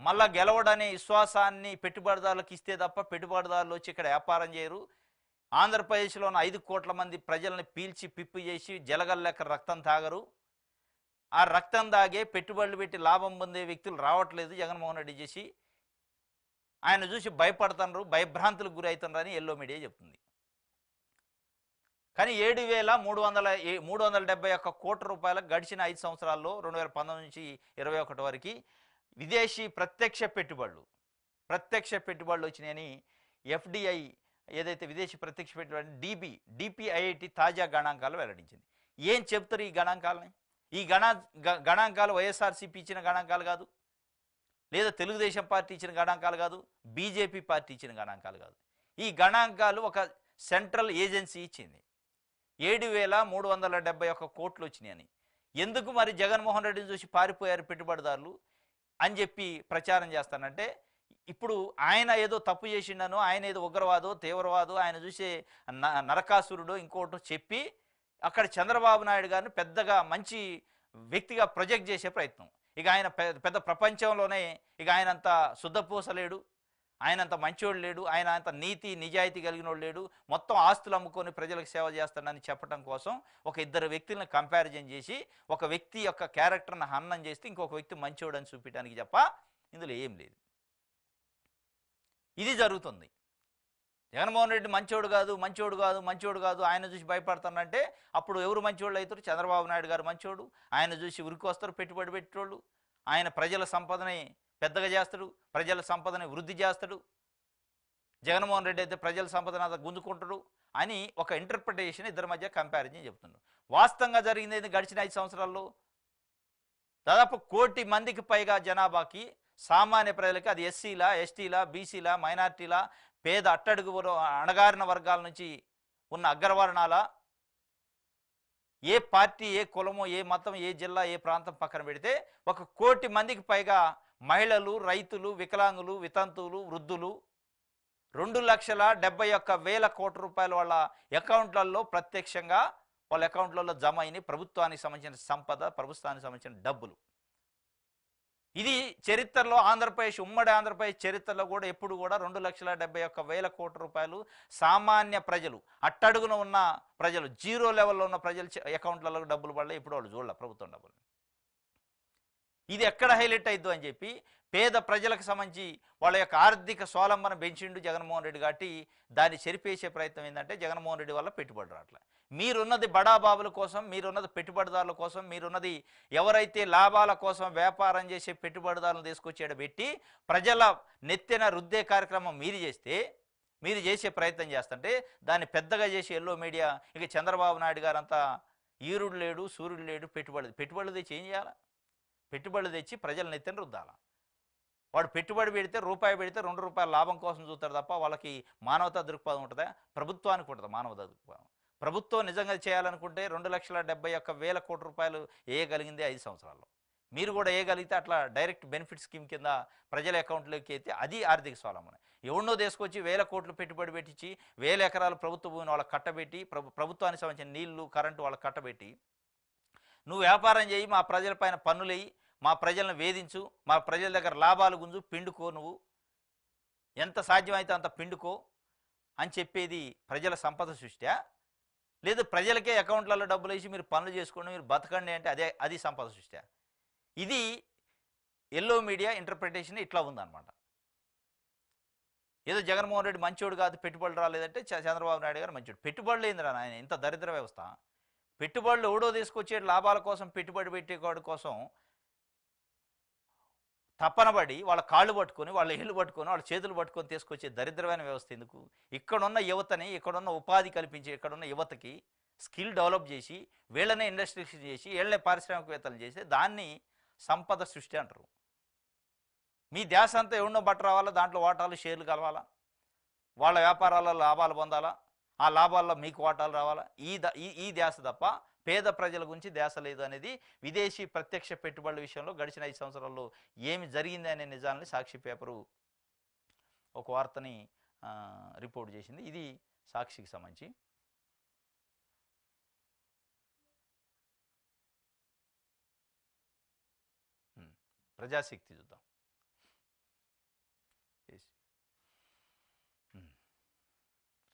మళ్ళా గెలవడనే విశ్వాసాన్ని పెట్టుబడిదారులకు ఇస్తే తప్ప పెట్టుబడిదారులు వచ్చి ఇక్కడ వ్యాపారం చేయరు ఆంధ్రప్రదేశ్లోని ఐదు కోట్ల మంది ప్రజలను పీల్చి పిప్పి చేసి జలగల్లెక్క రక్తం తాగరు ఆ రక్తం దాగే పెట్టుబడులు పెట్టి లాభం పొందే వ్యక్తులు రావట్లేదు జగన్మోహన్ రెడ్డి చేసి ఆయన చూసి భయపడుతున్నారు భయభ్రాంతులకు గురి అవుతున్నారని ఎల్లో మీడియా చెప్తుంది కానీ ఏడు వేల మూడు వందల మూడు వందల డెబ్బై ఒక్క కోట్ల రూపాయలు గడిచిన ఐదు సంవత్సరాల్లో రెండు వేల పంతొమ్మిది నుంచి ఇరవై ఒకటి వరకు విదేశీ ప్రత్యక్ష పెట్టుబడులు ప్రత్యక్ష పెట్టుబడులు వచ్చినాయని ఎఫ్డిఐ ఏదైతే విదేశీ ప్రత్యక్ష పెట్టుబడి డిబి డిపిఐఐటి తాజా గణాంకాలు వెల్లడించింది ఏం చెప్తారు ఈ గణాంకాలని ఈ గణ గణాంకాలు వైఎస్ఆర్సీపీ ఇచ్చిన గణాంకాలు కాదు లేదా తెలుగుదేశం పార్టీ ఇచ్చిన గణాంకాలు కాదు బీజేపీ పార్టీ ఇచ్చిన గణాంకాలు కాదు ఈ గణాంకాలు ఒక సెంట్రల్ ఏజెన్సీ ఇచ్చింది ఏడు వేల మూడు వందల డెబ్బై ఒక్క కోట్లు వచ్చినాయని ఎందుకు మరి జగన్మోహన్ రెడ్డిని చూసి పారిపోయారు పెట్టుబడిదారులు అని చెప్పి ప్రచారం చేస్తానంటే ఇప్పుడు ఆయన ఏదో తప్పు చేసిండను ఆయన ఏదో ఉగ్రవాదో తీవ్రవాదో ఆయన చూసే నరకాసురుడో ఇంకోటో చెప్పి అక్కడ చంద్రబాబు నాయుడు గారిని పెద్దగా మంచి వ్యక్తిగా ప్రొజెక్ట్ చేసే ప్రయత్నం ఇక ఆయన పెద్ద ప్రపంచంలోనే ఇక ఆయన అంత శుద్ధపూస లేడు అంత మంచోడు లేడు ఆయన అంత నీతి నిజాయితీ కలిగినోడు లేడు మొత్తం ఆస్తులు అమ్ముకొని ప్రజలకు సేవ చేస్తాడని చెప్పడం కోసం ఒక ఇద్దరు వ్యక్తులను కంపారిజన్ చేసి ఒక వ్యక్తి యొక్క క్యారెక్టర్ని హన్నం చేస్తే ఇంకొక వ్యక్తి మంచోడు అని చూపించడానికి చెప్ప ఇందులో ఏం లేదు ఇది జరుగుతుంది జగన్మోహన్ రెడ్డి మంచోడు కాదు మంచోడు కాదు మంచోడు కాదు ఆయన చూసి భయపడతానంటే అప్పుడు ఎవరు మంచోళ్ళు అవుతారు చంద్రబాబు నాయుడు గారు మంచోడు ఆయన చూసి ఉరికి వస్తారు పెట్టుబడి పెట్టేవాళ్ళు ఆయన ప్రజల సంపదని పెద్దగా చేస్తాడు ప్రజల సంపదని వృద్ధి చేస్తాడు జగన్మోహన్ రెడ్డి అయితే ప్రజల సంపదని అంత గుంజుకుంటాడు అని ఒక ఇంటర్ప్రిటేషన్ ఇద్దరి మధ్య కంపారిజన్ చెప్తున్నాడు వాస్తవంగా జరిగింది గడిచిన ఐదు సంవత్సరాల్లో దాదాపు కోటి మందికి పైగా జనాభాకి సామాన్య ప్రజలకి అది ఎస్సీలా ఎస్టీలా బీసీలా మైనార్టీలా పేద అట్టడుగు అణగారిన వర్గాల నుంచి ఉన్న అగ్రవర్ణాల ఏ పార్టీ ఏ కులమో ఏ మతం ఏ జిల్లా ఏ ప్రాంతం పక్కన పెడితే ఒక కోటి మందికి పైగా మహిళలు రైతులు వికలాంగులు వితంతువులు వృద్ధులు రెండు లక్షల డెబ్బై ఒక్క వేల కోట్ల రూపాయల వాళ్ళ అకౌంట్లలో ప్రత్యక్షంగా వాళ్ళ అకౌంట్లలో జమ అయిన ప్రభుత్వానికి సంబంధించిన సంపద ప్రభుత్వానికి సంబంధించిన డబ్బులు ఇది చరిత్రలో ఆంధ్రప్రదేశ్ ఉమ్మడి ఆంధ్రప్రదేశ్ చరిత్రలో కూడా ఎప్పుడు కూడా రెండు లక్షల డెబ్బై ఒక్క వేల కోట్ల రూపాయలు సామాన్య ప్రజలు అట్టడుగున ఉన్న ప్రజలు జీరో లెవెల్లో ఉన్న ప్రజలు అకౌంట్లలో డబ్బులు పడలే ఇప్పుడు వాళ్ళు చూడలే ప్రభుత్వం డబ్బులు ఇది ఎక్కడ హైలైట్ అయిద్దు అని చెప్పి పేద ప్రజలకు సంబంధించి వాళ్ళ యొక్క ఆర్థిక స్వాలంబన పెంచిండు జగన్మోహన్ రెడ్డి కాబట్టి దాన్ని చెరిపేసే ప్రయత్నం ఏంటంటే జగన్మోహన్ రెడ్డి వల్ల పెట్టుబడి రావట్లే మీరున్నది బడాబాబుల కోసం మీరున్నది పెట్టుబడిదారుల కోసం మీరున్నది ఎవరైతే లాభాల కోసం వ్యాపారం చేసే పెట్టుబడిదారులను తీసుకొచ్చేట పెట్టి ప్రజల నెత్తిన రుద్దే కార్యక్రమం మీరు చేస్తే మీరు చేసే ప్రయత్నం చేస్తుంటే దాన్ని పెద్దగా చేసి ఎల్లో మీడియా ఇక చంద్రబాబు నాయుడు గారంతా ఈరుడు లేడు సూర్యుడు లేడు పెట్టుబడి పెట్టుబడిది చేంజ్ చేయాలా పెట్టుబడులు తెచ్చి ప్రజలను ఎత్తిన రుద్దాల వాడు పెట్టుబడి పెడితే రూపాయి పెడితే రెండు రూపాయల లాభం కోసం చూస్తారు తప్ప వాళ్ళకి మానవతా దృక్పథం ఉంటుందా ప్రభుత్వానికి ఉంటుంది మానవతా దృక్పథం ప్రభుత్వం నిజంగా చేయాలనుకుంటే రెండు లక్షల డెబ్బై ఒక్క వేల కోటి రూపాయలు వేయగలిగింది ఐదు సంవత్సరాల్లో మీరు కూడా వేయగలిగితే అట్లా డైరెక్ట్ బెనిఫిట్ స్కీమ్ కింద ప్రజల అకౌంట్లోకి అయితే అది ఆర్థిక స్వలంబన ఎవడో తీసుకొచ్చి వేల కోట్లు పెట్టుబడి పెట్టించి వేల ఎకరాలు ప్రభుత్వ భూమిని వాళ్ళకి కట్టబెట్టి ప్రభుత్వానికి సంబంధించిన నీళ్లు కరెంటు వాళ్ళకి కట్టబెట్టి నువ్వు వ్యాపారం చేయి మా ప్రజలపైన పన్నులేయి మా ప్రజలను వేధించు మా ప్రజల దగ్గర లాభాలు గుంజు పిండుకో నువ్వు ఎంత సాధ్యమైతే అంత పిండుకో అని చెప్పేది ప్రజల సంపద సృష్ట్యా లేదు ప్రజలకే అకౌంట్లలో డబ్బులు వేసి మీరు పనులు చేసుకోండి మీరు బతకండి అంటే అదే అది సంపద సృష్ట్యా ఇది ఎల్లో మీడియా ఇంటర్ప్రిటేషన్ ఇట్లా ఉందన్నమాట ఏదో జగన్మోహన్ రెడ్డి మంచోడు కాదు పెట్టుబడులు రాలేదంటే చంద్రబాబు నాయుడు గారు మంచోడు పెట్టుబడులు ఏందిరా ఆయన ఇంత దరిద్ర వ్యవస్థ పెట్టుబడులు ఎవడో తీసుకొచ్చే లాభాల కోసం పెట్టుబడి పెట్టేవాడి కోసం తప్పనబడి వాళ్ళ కాళ్ళు పట్టుకొని వాళ్ళ ఇళ్ళు పట్టుకొని వాళ్ళ చేతులు పట్టుకొని తీసుకొచ్చే దరిద్రమైన వ్యవస్థ ఎందుకు ఇక్కడున్న యువతని ఇక్కడున్న ఉపాధి కల్పించి ఇక్కడున్న యువతకి స్కిల్ డెవలప్ చేసి వీళ్ళనే ఇండస్ట్రీస్ చేసి వీళ్ళనే పారిశ్రామికవేత్తలు చేసి దాన్ని సంపద సృష్టి అంటారు మీ ధ్యాస అంతా ఎవరినో బట్ట రావాలా దాంట్లో వాటాలు షేర్లు కలవాలా వాళ్ళ వ్యాపారాలలో లాభాలు పొందాలా ఆ లాభాల్లో మీకు వాటాలు రావాలా ఈ ద ఈ ధ్యాస తప్ప పేద ప్రజల గురించి ధ్యాస లేదు అనేది విదేశీ ప్రత్యక్ష పెట్టుబడుల విషయంలో గడిచిన ఐదు సంవత్సరాల్లో ఏమి జరిగింది అనే నిజాన్ని సాక్షి పేపరు ఒక వార్తని రిపోర్ట్ చేసింది ఇది సాక్షికి సంబంధించి ప్రజాశక్తి చూద్దాం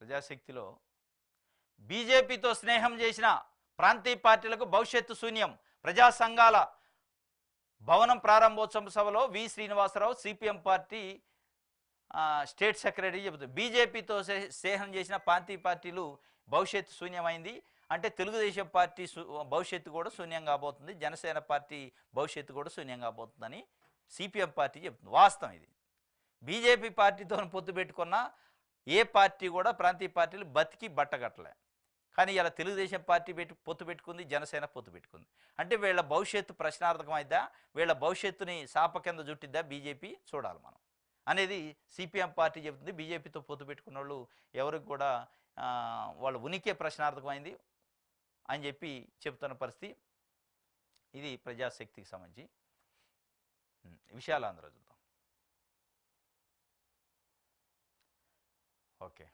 ప్రజాశక్తిలో బీజేపీతో స్నేహం చేసిన ప్రాంతీయ పార్టీలకు భవిష్యత్తు శూన్యం ప్రజా సంఘాల భవనం ప్రారంభోత్సవ సభలో V Srinivasa Rao CPM party state secretary చెబుతుంది బీజేపీతో స్నేహం చేసిన ప్రాంతీయ పార్టీలు భవిష్యత్తు శూన్యమైంది అంటే తెలుగుదేశం పార్టీ భవిష్యత్తు కూడా శూన్యం కాబోతుంది జనసేన పార్టీ భవిష్యత్తు కూడా శూన్యం కాబోతుందని సిపిఎం పార్టీ చెబుతుంది వాస్తవం ఇది బీజేపీ పార్టీతో పొత్తు పెట్టుకున్న ఏ పార్టీ కూడా ప్రాంతీయ పార్టీలు బతికి బట్టగట్టలే కానీ ఇలా తెలుగుదేశం పార్టీ పెట్టి పొత్తు పెట్టుకుంది జనసేన పొత్తు పెట్టుకుంది అంటే వీళ్ళ భవిష్యత్తు అయిద్దా వీళ్ళ భవిష్యత్తుని శాప కింద జుట్టిద్దా బీజేపీ చూడాలి మనం అనేది సిపిఎం పార్టీ చెబుతుంది బీజేపీతో పొత్తు పెట్టుకున్న వాళ్ళు ఎవరికి కూడా వాళ్ళ ఉనికే ప్రశ్నార్థకమైంది అని చెప్పి చెబుతున్న పరిస్థితి ఇది ప్రజాశక్తికి సంబంధించి విషయాలు అందరూ చూద్దాం ఓకే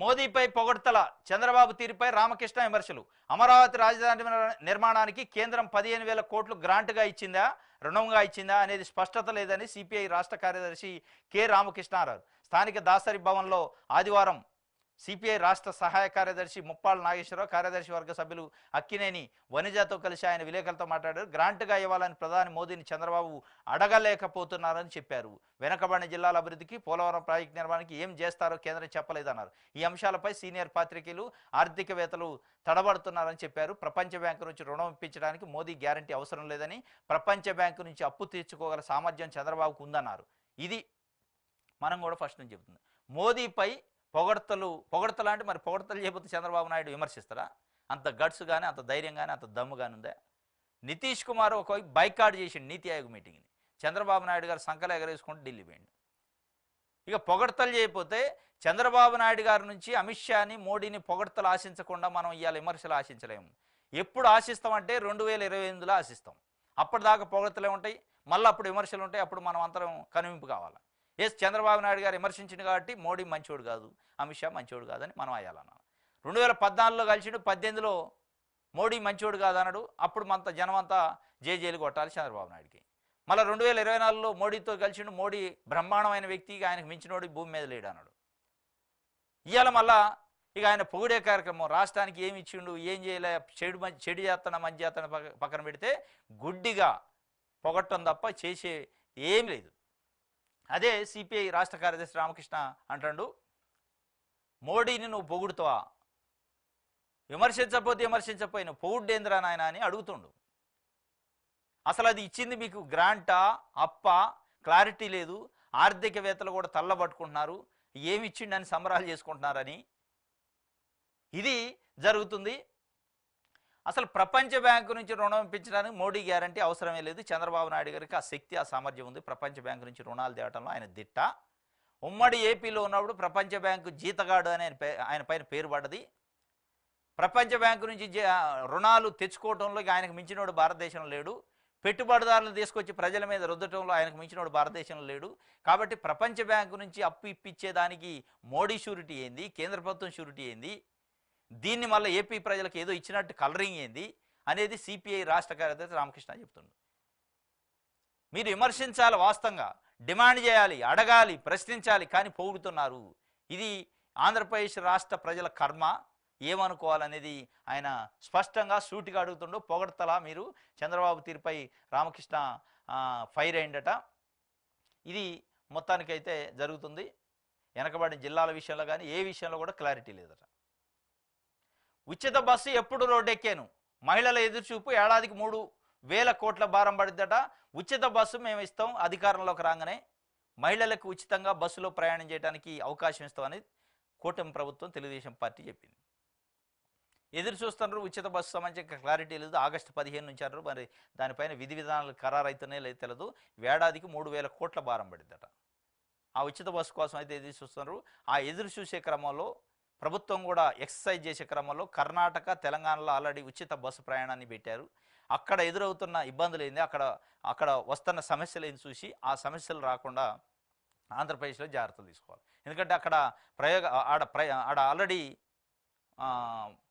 మోదీపై పొగడ్తల చంద్రబాబు తీరుపై రామకృష్ణ విమర్శలు అమరావతి రాజధాని నిర్మాణానికి కేంద్రం పదిహేను వేల కోట్లు గ్రాంట్గా ఇచ్చిందా రుణంగా ఇచ్చిందా అనేది స్పష్టత లేదని సిపిఐ రాష్ట్ర కార్యదర్శి కె రామకృష్ణ అన్నారు స్థానిక దాసరి భవన్లో ఆదివారం సిపిఐ రాష్ట్ర సహాయ కార్యదర్శి ముప్పాల నాగేశ్వరరావు కార్యదర్శి వర్గ సభ్యులు అక్కినేని వనిజాతో కలిసి ఆయన విలేకరులతో మాట్లాడారు గ్రాంట్గా ఇవ్వాలని ప్రధాని మోదీని చంద్రబాబు అడగలేకపోతున్నారని చెప్పారు వెనకబడిన జిల్లాల అభివృద్ధికి పోలవరం ప్రాజెక్టు నిర్మాణానికి ఏం చేస్తారో కేంద్రం చెప్పలేదన్నారు ఈ అంశాలపై సీనియర్ పాత్రికేయులు ఆర్థికవేత్తలు తడబడుతున్నారని చెప్పారు ప్రపంచ బ్యాంకు నుంచి రుణం ఇప్పించడానికి మోదీ గ్యారంటీ అవసరం లేదని ప్రపంచ బ్యాంకు నుంచి అప్పు తీర్చుకోగల సామర్థ్యం చంద్రబాబుకు ఉందన్నారు ఇది మనం కూడా ఫస్ట్ నుంచి చెబుతుంది మోదీపై పొగడతలు పొగడతలు అంటే మరి పొగడతలు చేయబోతే చంద్రబాబు నాయుడు విమర్శిస్తారా అంత గట్స్ కానీ అంత ధైర్యం కానీ అంత దమ్ము కానీ ఉందా నితీష్ కుమార్ ఒక బైకాట్ చేసిండు నీతి ఆయోగ్ మీటింగ్ని చంద్రబాబు నాయుడు గారు సంకలం ఎగరేసుకుంటూ ఢిల్లీ పోయిండు ఇక పొగడతలు చేయకపోతే చంద్రబాబు నాయుడు గారి నుంచి అమిత్ షాని మోడీని పొగడతలు ఆశించకుండా మనం ఇవాళ విమర్శలు ఆశించలేము ఎప్పుడు ఆశిస్తామంటే రెండు వేల ఇరవై ఎనిమిదిలో ఆశిస్తాం అప్పటిదాకా పొగడతలే ఉంటాయి మళ్ళీ అప్పుడు విమర్శలు ఉంటాయి అప్పుడు మనం అంతరం కనువింపు కావాలి ఎస్ చంద్రబాబు నాయుడు గారు విమర్శించింది కాబట్టి మోడీ మంచోడు కాదు అమిత్ షా మంచోడు కాదని మనం అయ్యాలన్నాను రెండు వేల పద్నాలుగులో కలిసిండు పద్దెనిమిదిలో మోడీ మంచోడు కాదన్నాడు అప్పుడు మనంత జనమంతా జేజేలు కొట్టాలి చంద్రబాబు నాయుడికి మళ్ళీ రెండు వేల ఇరవై నాలుగులో మోడీతో కలిసిండు మోడీ బ్రహ్మాండమైన వ్యక్తి ఆయనకు మించినోడి భూమి మీద లేడు అన్నాడు ఇవాళ మళ్ళా ఇక ఆయన పొగిడే కార్యక్రమం రాష్ట్రానికి ఏమి ఇచ్చిండు ఏం చేయలే చెడు చెడు చేస్తాన మంచి చేస్తాన పక్కన పెడితే గుడ్డిగా పొగట్టం తప్ప చేసే ఏం లేదు అదే సిపిఐ రాష్ట్ర కార్యదర్శి రామకృష్ణ అంటాడు మోడీని నువ్వు పొగుడుతావా విమర్శించకపోతే విమర్శించపోయి నువ్వు పొగుడ్డేంద్ర నాయన అని అడుగుతుండు అసలు అది ఇచ్చింది మీకు గ్రాంటా అప్ప క్లారిటీ లేదు ఆర్థికవేత్తలు కూడా తల్లబట్టుకుంటున్నారు ఏమి ఇచ్చిండని సంబరాలు చేసుకుంటున్నారని ఇది జరుగుతుంది అసలు ప్రపంచ బ్యాంకు నుంచి రుణం ఇప్పించడానికి మోడీ గ్యారంటీ అవసరమే లేదు చంద్రబాబు నాయుడు గారికి ఆ శక్తి ఆ సామర్థ్యం ఉంది ప్రపంచ బ్యాంకు నుంచి రుణాలు తేవడంలో ఆయన దిట్ట ఉమ్మడి ఏపీలో ఉన్నప్పుడు ప్రపంచ బ్యాంకు జీతగాడు అని ఆయన పైన పేరు పడ్డది ప్రపంచ బ్యాంకు నుంచి రుణాలు తెచ్చుకోవడంలో ఆయనకు మించినోడు భారతదేశంలో లేడు పెట్టుబడిదారులు తీసుకొచ్చి ప్రజల మీద రుద్దటంలో ఆయనకు మించినోడు భారతదేశంలో లేడు కాబట్టి ప్రపంచ బ్యాంకు నుంచి అప్పు ఇప్పించేదానికి మోడీ షూరిటీ ఏంది కేంద్ర ప్రభుత్వం షూరిటీ ఏంది దీన్ని మళ్ళీ ఏపీ ప్రజలకు ఏదో ఇచ్చినట్టు కలరింగ్ ఏంది అనేది సిపిఐ రాష్ట్ర కార్యదర్శి రామకృష్ణ చెప్తుండు మీరు విమర్శించాలి వాస్తవంగా డిమాండ్ చేయాలి అడగాలి ప్రశ్నించాలి కానీ పోగుడుతున్నారు ఇది ఆంధ్రప్రదేశ్ రాష్ట్ర ప్రజల కర్మ ఏమనుకోవాలనేది ఆయన స్పష్టంగా సూటిగా అడుగుతుండో పొగడతలా మీరు చంద్రబాబు తీరుపై రామకృష్ణ ఫైర్ అయిందట ఇది మొత్తానికైతే జరుగుతుంది వెనకబడిన జిల్లాల విషయంలో కానీ ఏ విషయంలో కూడా క్లారిటీ లేదట ఉచిత బస్సు ఎప్పుడు ఎక్కాను మహిళల ఎదురుచూపు ఏడాదికి మూడు వేల కోట్ల భారం పడిద్దట ఉచిత బస్సు మేము ఇస్తాం అధికారంలోకి రాగానే మహిళలకు ఉచితంగా బస్సులో ప్రయాణం చేయడానికి అవకాశం ఇస్తామని కూటమి ప్రభుత్వం తెలుగుదేశం పార్టీ చెప్పింది ఎదురు చూస్తున్నారు ఉచిత బస్సు సంబంధించిన క్లారిటీ లేదు ఆగస్టు పదిహేను నుంచి అన్నారు మరి దానిపైన విధి విధానాలు ఖరారైతేనే లేదు తెలియదు ఏడాదికి మూడు వేల కోట్ల భారం పడిద్దట ఆ ఉచిత బస్సు కోసం అయితే ఎదురు చూస్తున్నారు ఆ ఎదురు చూసే క్రమంలో ప్రభుత్వం కూడా ఎక్సర్సైజ్ చేసే క్రమంలో కర్ణాటక తెలంగాణలో ఆల్రెడీ ఉచిత బస్సు ప్రయాణాన్ని పెట్టారు అక్కడ ఎదురవుతున్న ఇబ్బందులు ఏంది అక్కడ అక్కడ వస్తున్న సమస్యలు ఏంది చూసి ఆ సమస్యలు రాకుండా ఆంధ్రప్రదేశ్లో జాగ్రత్తలు తీసుకోవాలి ఎందుకంటే అక్కడ ప్రయోగ ఆడ ప్ర ఆడ ఆల్రెడీ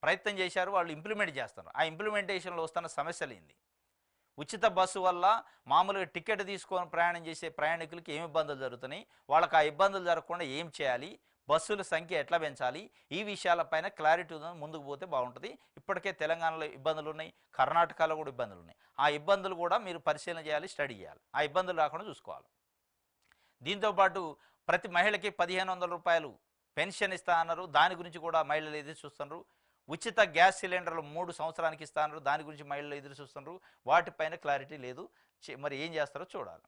ప్రయత్నం చేశారు వాళ్ళు ఇంప్లిమెంట్ చేస్తారు ఆ ఇంప్లిమెంటేషన్లో వస్తున్న సమస్యలు ఏంది ఉచిత బస్సు వల్ల మామూలుగా టికెట్ తీసుకొని ప్రయాణం చేసే ప్రయాణికులకి ఏమి ఇబ్బందులు జరుగుతున్నాయి వాళ్ళకి ఆ ఇబ్బందులు జరగకుండా ఏం చేయాలి బస్సుల సంఖ్య ఎట్లా పెంచాలి ఈ విషయాలపైన క్లారిటీ ముందుకు పోతే బాగుంటుంది ఇప్పటికే తెలంగాణలో ఇబ్బందులు ఉన్నాయి కర్ణాటకలో కూడా ఇబ్బందులు ఉన్నాయి ఆ ఇబ్బందులు కూడా మీరు పరిశీలన చేయాలి స్టడీ చేయాలి ఆ ఇబ్బందులు రాకుండా చూసుకోవాలి దీంతోపాటు ప్రతి మహిళకి పదిహేను వందల రూపాయలు పెన్షన్ ఇస్తా అన్నారు దాని గురించి కూడా మహిళలు ఎదురు చూస్తున్నారు ఉచిత గ్యాస్ సిలిండర్లు మూడు సంవత్సరానికి ఇస్తా అన్నారు దాని గురించి మహిళలు ఎదురు చూస్తున్నారు వాటిపైన క్లారిటీ లేదు మరి ఏం చేస్తారో చూడాలి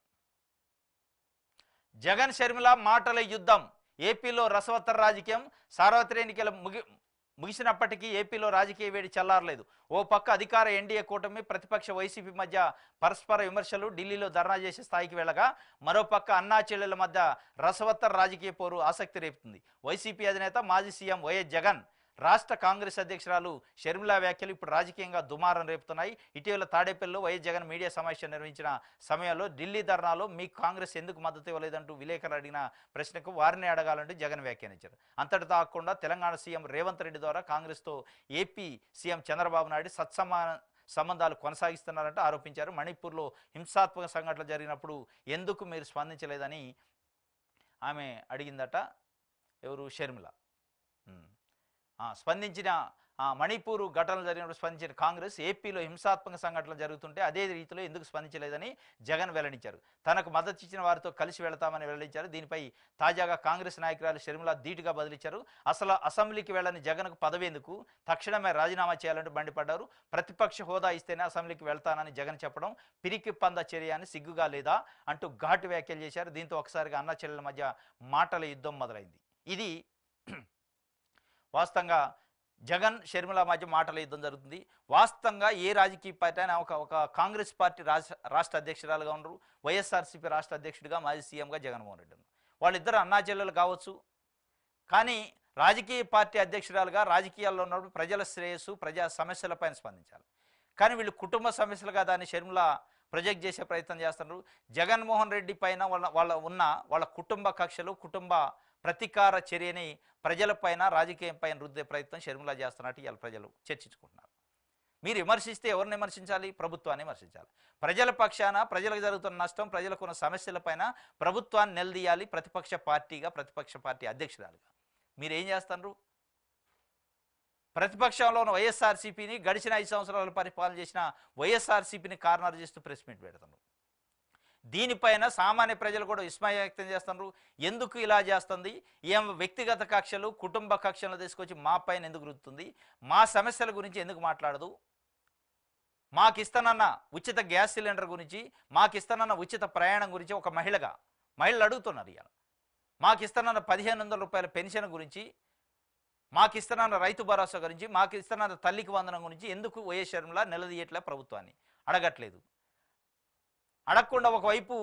జగన్ షర్మిల మాటల యుద్ధం ఏపీలో రసవత్తర రాజకీయం సార్వత్రిక ఎన్నికలు ముగి ముగిసినప్పటికీ ఏపీలో రాజకీయ వేడి చల్లారలేదు ఓ పక్క అధికార ఎన్డీఏ కూటమి ప్రతిపక్ష వైసీపీ మధ్య పరస్పర విమర్శలు ఢిల్లీలో ధర్నా చేసే స్థాయికి వెళ్ళగా మరోపక్క అన్నా చెల్లెల మధ్య రసవత్తర రాజకీయ పోరు ఆసక్తి రేపుతుంది వైసీపీ అధినేత మాజీ సీఎం వైఎస్ జగన్ రాష్ట్ర కాంగ్రెస్ అధ్యక్షురాలు షర్మిలా వ్యాఖ్యలు ఇప్పుడు రాజకీయంగా దుమారం రేపుతున్నాయి ఇటీవల తాడేపల్లిలో వైఎస్ జగన్ మీడియా సమావేశం నిర్వహించిన సమయంలో ఢిల్లీ ధర్నాలో మీకు కాంగ్రెస్ ఎందుకు మద్దతు ఇవ్వలేదంటూ విలేకరులు అడిగిన ప్రశ్నకు వారిని అడగాలంటూ జగన్ వ్యాఖ్యానించారు అంతటి తాకుండా తెలంగాణ సీఎం రేవంత్ రెడ్డి ద్వారా కాంగ్రెస్తో ఏపీ సీఎం చంద్రబాబు నాయుడు సత్సమాన సంబంధాలు కొనసాగిస్తున్నారంటూ ఆరోపించారు మణిపూర్లో హింసాత్మక సంఘటనలు జరిగినప్పుడు ఎందుకు మీరు స్పందించలేదని ఆమె అడిగిందట ఎవరు షర్మిల స్పందించిన మణిపూర్ ఘటనలు జరిగినప్పుడు స్పందించిన కాంగ్రెస్ ఏపీలో హింసాత్మక సంఘటనలు జరుగుతుంటే అదే రీతిలో ఎందుకు స్పందించలేదని జగన్ వెల్లడించారు తనకు మద్దతు ఇచ్చిన వారితో కలిసి వెళతామని వెల్లడించారు దీనిపై తాజాగా కాంగ్రెస్ నాయకురాలు షర్మిల ధీటుగా బదిలిచ్చారు అసలు అసెంబ్లీకి వెళ్ళని జగన్కు పదవి ఎందుకు తక్షణమే రాజీనామా చేయాలంటూ బండిపడ్డారు ప్రతిపక్ష హోదా ఇస్తేనే అసెంబ్లీకి వెళ్తానని జగన్ చెప్పడం పిరికి పంద చర్య అని సిగ్గుగా లేదా అంటూ ఘాటు వ్యాఖ్యలు చేశారు దీంతో ఒకసారిగా అన్న చెల్లెల మధ్య మాటల యుద్ధం మొదలైంది ఇది వాస్తవంగా జగన్ షర్మిల మధ్య మాటల యుద్ధం జరుగుతుంది వాస్తవంగా ఏ రాజకీయ పార్టీ అయినా ఒక ఒక కాంగ్రెస్ పార్టీ రాష్ట్ర అధ్యక్షురాలుగా ఉన్నారు వైఎస్ఆర్సీపీ రాష్ట్ర అధ్యక్షుడిగా మాజీ సీఎంగా జగన్మోహన్ రెడ్డి ఉన్నారు వాళ్ళిద్దరు అన్నా చెల్లెలు కావచ్చు కానీ రాజకీయ పార్టీ అధ్యక్షురాలుగా రాజకీయాల్లో ఉన్నప్పుడు ప్రజల శ్రేయస్సు ప్రజా సమస్యలపైన స్పందించాలి కానీ వీళ్ళు కుటుంబ సమస్యలుగా దాన్ని షర్మిల ప్రొజెక్ట్ చేసే ప్రయత్నం చేస్తున్నారు జగన్మోహన్ రెడ్డి పైన వాళ్ళ వాళ్ళ ఉన్న వాళ్ళ కుటుంబ కక్షలు కుటుంబ ప్రతీకార చర్యని ప్రజలపైన పైన రుద్దే ప్రయత్నం షర్మిలా చేస్తున్నట్టు ఇవాళ ప్రజలు చర్చించుకుంటున్నారు మీరు విమర్శిస్తే ఎవరిని విమర్శించాలి ప్రభుత్వాన్ని విమర్శించాలి ప్రజల పక్షాన ప్రజలకు జరుగుతున్న నష్టం ప్రజలకు ఉన్న సమస్యలపైన ప్రభుత్వాన్ని నిలదీయాలి ప్రతిపక్ష పార్టీగా ప్రతిపక్ష పార్టీ అధ్యక్షురాలుగా మీరేం చేస్తారు ప్రతిపక్షంలో ఉన్న వైఎస్ఆర్సీపీని గడిచిన ఐదు సంవత్సరాల పరిపాలన చేసిన వైఎస్ఆర్సీపీని కార్నర్ చేస్తూ ప్రెస్ మీట్ పెడతాను దీనిపైన సామాన్య ప్రజలు కూడా విస్మయం వ్యక్తం చేస్తున్నారు ఎందుకు ఇలా చేస్తుంది ఏం వ్యక్తిగత కక్షలు కుటుంబ కక్షలు తీసుకొచ్చి మా పైన ఎందుకు రుద్దుతుంది మా సమస్యల గురించి ఎందుకు మాట్లాడదు మాకు ఇస్తానన్న ఉచిత గ్యాస్ సిలిండర్ గురించి మాకు ఇస్తానన్న ఉచిత ప్రయాణం గురించి ఒక మహిళగా మహిళలు అడుగుతున్నారు ఇవాళ మాకు ఇస్తానన్న పదిహేను వందల రూపాయల పెన్షన్ గురించి మాకు ఇస్తానన్న రైతు భరోసా గురించి మాకు ఇస్తానన్న తల్లికి వందనం గురించి ఎందుకు వయస్ శర్మలా నిలదీయట్లే ప్రభుత్వాన్ని అడగట్లేదు అడగకుండా ఒకవైపు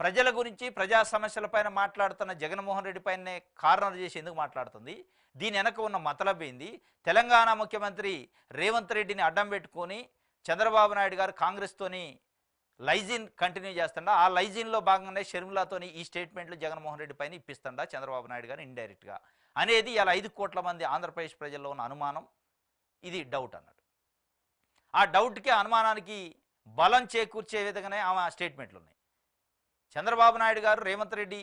ప్రజల గురించి ప్రజా సమస్యలపైన మాట్లాడుతున్న జగన్మోహన్ రెడ్డి పైనే కారణం చేసి ఎందుకు మాట్లాడుతుంది దీని వెనక ఉన్న మతలబ్ ఏంది తెలంగాణ ముఖ్యమంత్రి రేవంత్ రెడ్డిని అడ్డం పెట్టుకొని చంద్రబాబు నాయుడు గారు కాంగ్రెస్తోని లైజిన్ కంటిన్యూ చేస్తుండ ఆ లైజిన్లో భాగంగానే షర్మిలాతోని ఈ స్టేట్మెంట్లు జగన్మోహన్ రెడ్డి పైన ఇప్పిస్తుండ చంద్రబాబు నాయుడు గారు ఇండైరెక్ట్గా అనేది ఇలా ఐదు కోట్ల మంది ఆంధ్రప్రదేశ్ ప్రజల్లో ఉన్న అనుమానం ఇది డౌట్ అన్నట్టు ఆ డౌట్కి అనుమానానికి బలం చేకూర్చే విధంగానే ఆమె స్టేట్మెంట్లు ఉన్నాయి చంద్రబాబు నాయుడు గారు రేవంత్ రెడ్డి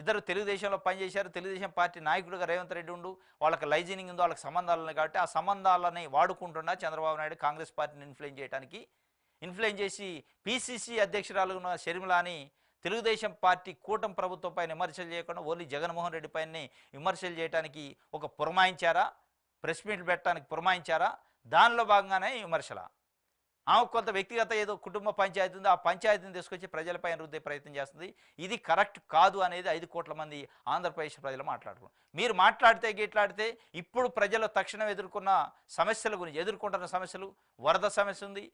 ఇద్దరు తెలుగుదేశంలో పనిచేశారు తెలుగుదేశం పార్టీ నాయకుడుగా రేవంత్ రెడ్డి ఉండు వాళ్ళకి లైజనింగ్ ఉందో వాళ్ళకి సంబంధాలు ఉన్నాయి కాబట్టి ఆ సంబంధాలని వాడుకుంటున్న చంద్రబాబు నాయుడు కాంగ్రెస్ పార్టీని ఇన్ఫ్లుయెన్స్ చేయడానికి ఇన్ఫ్లుయెన్స్ చేసి పిసిసి అధ్యక్షురాలుగా షర్మిలాని తెలుగుదేశం పార్టీ కూటమి ప్రభుత్వంపై విమర్శలు చేయకుండా ఓన్లీ జగన్మోహన్ రెడ్డి పైన విమర్శలు చేయడానికి ఒక పురమాయించారా ప్రెస్ మీట్లు పెట్టడానికి పురమాయించారా దానిలో భాగంగానే విమర్శల ఆమె కొంత వ్యక్తిగత ఏదో కుటుంబ పంచాయతీ ఉంది ఆ పంచాయతీని తీసుకొచ్చి ప్రజలపైన రుద్దే ప్రయత్నం చేస్తుంది ఇది కరెక్ట్ కాదు అనేది ఐదు కోట్ల మంది ఆంధ్రప్రదేశ్ ప్రజలు మాట్లాడుకున్నారు మీరు మాట్లాడితే గిట్లాడితే ఇప్పుడు ప్రజలు తక్షణం ఎదుర్కొన్న సమస్యల గురించి ఎదుర్కొంటున్న సమస్యలు వరద సమస్య ఉంది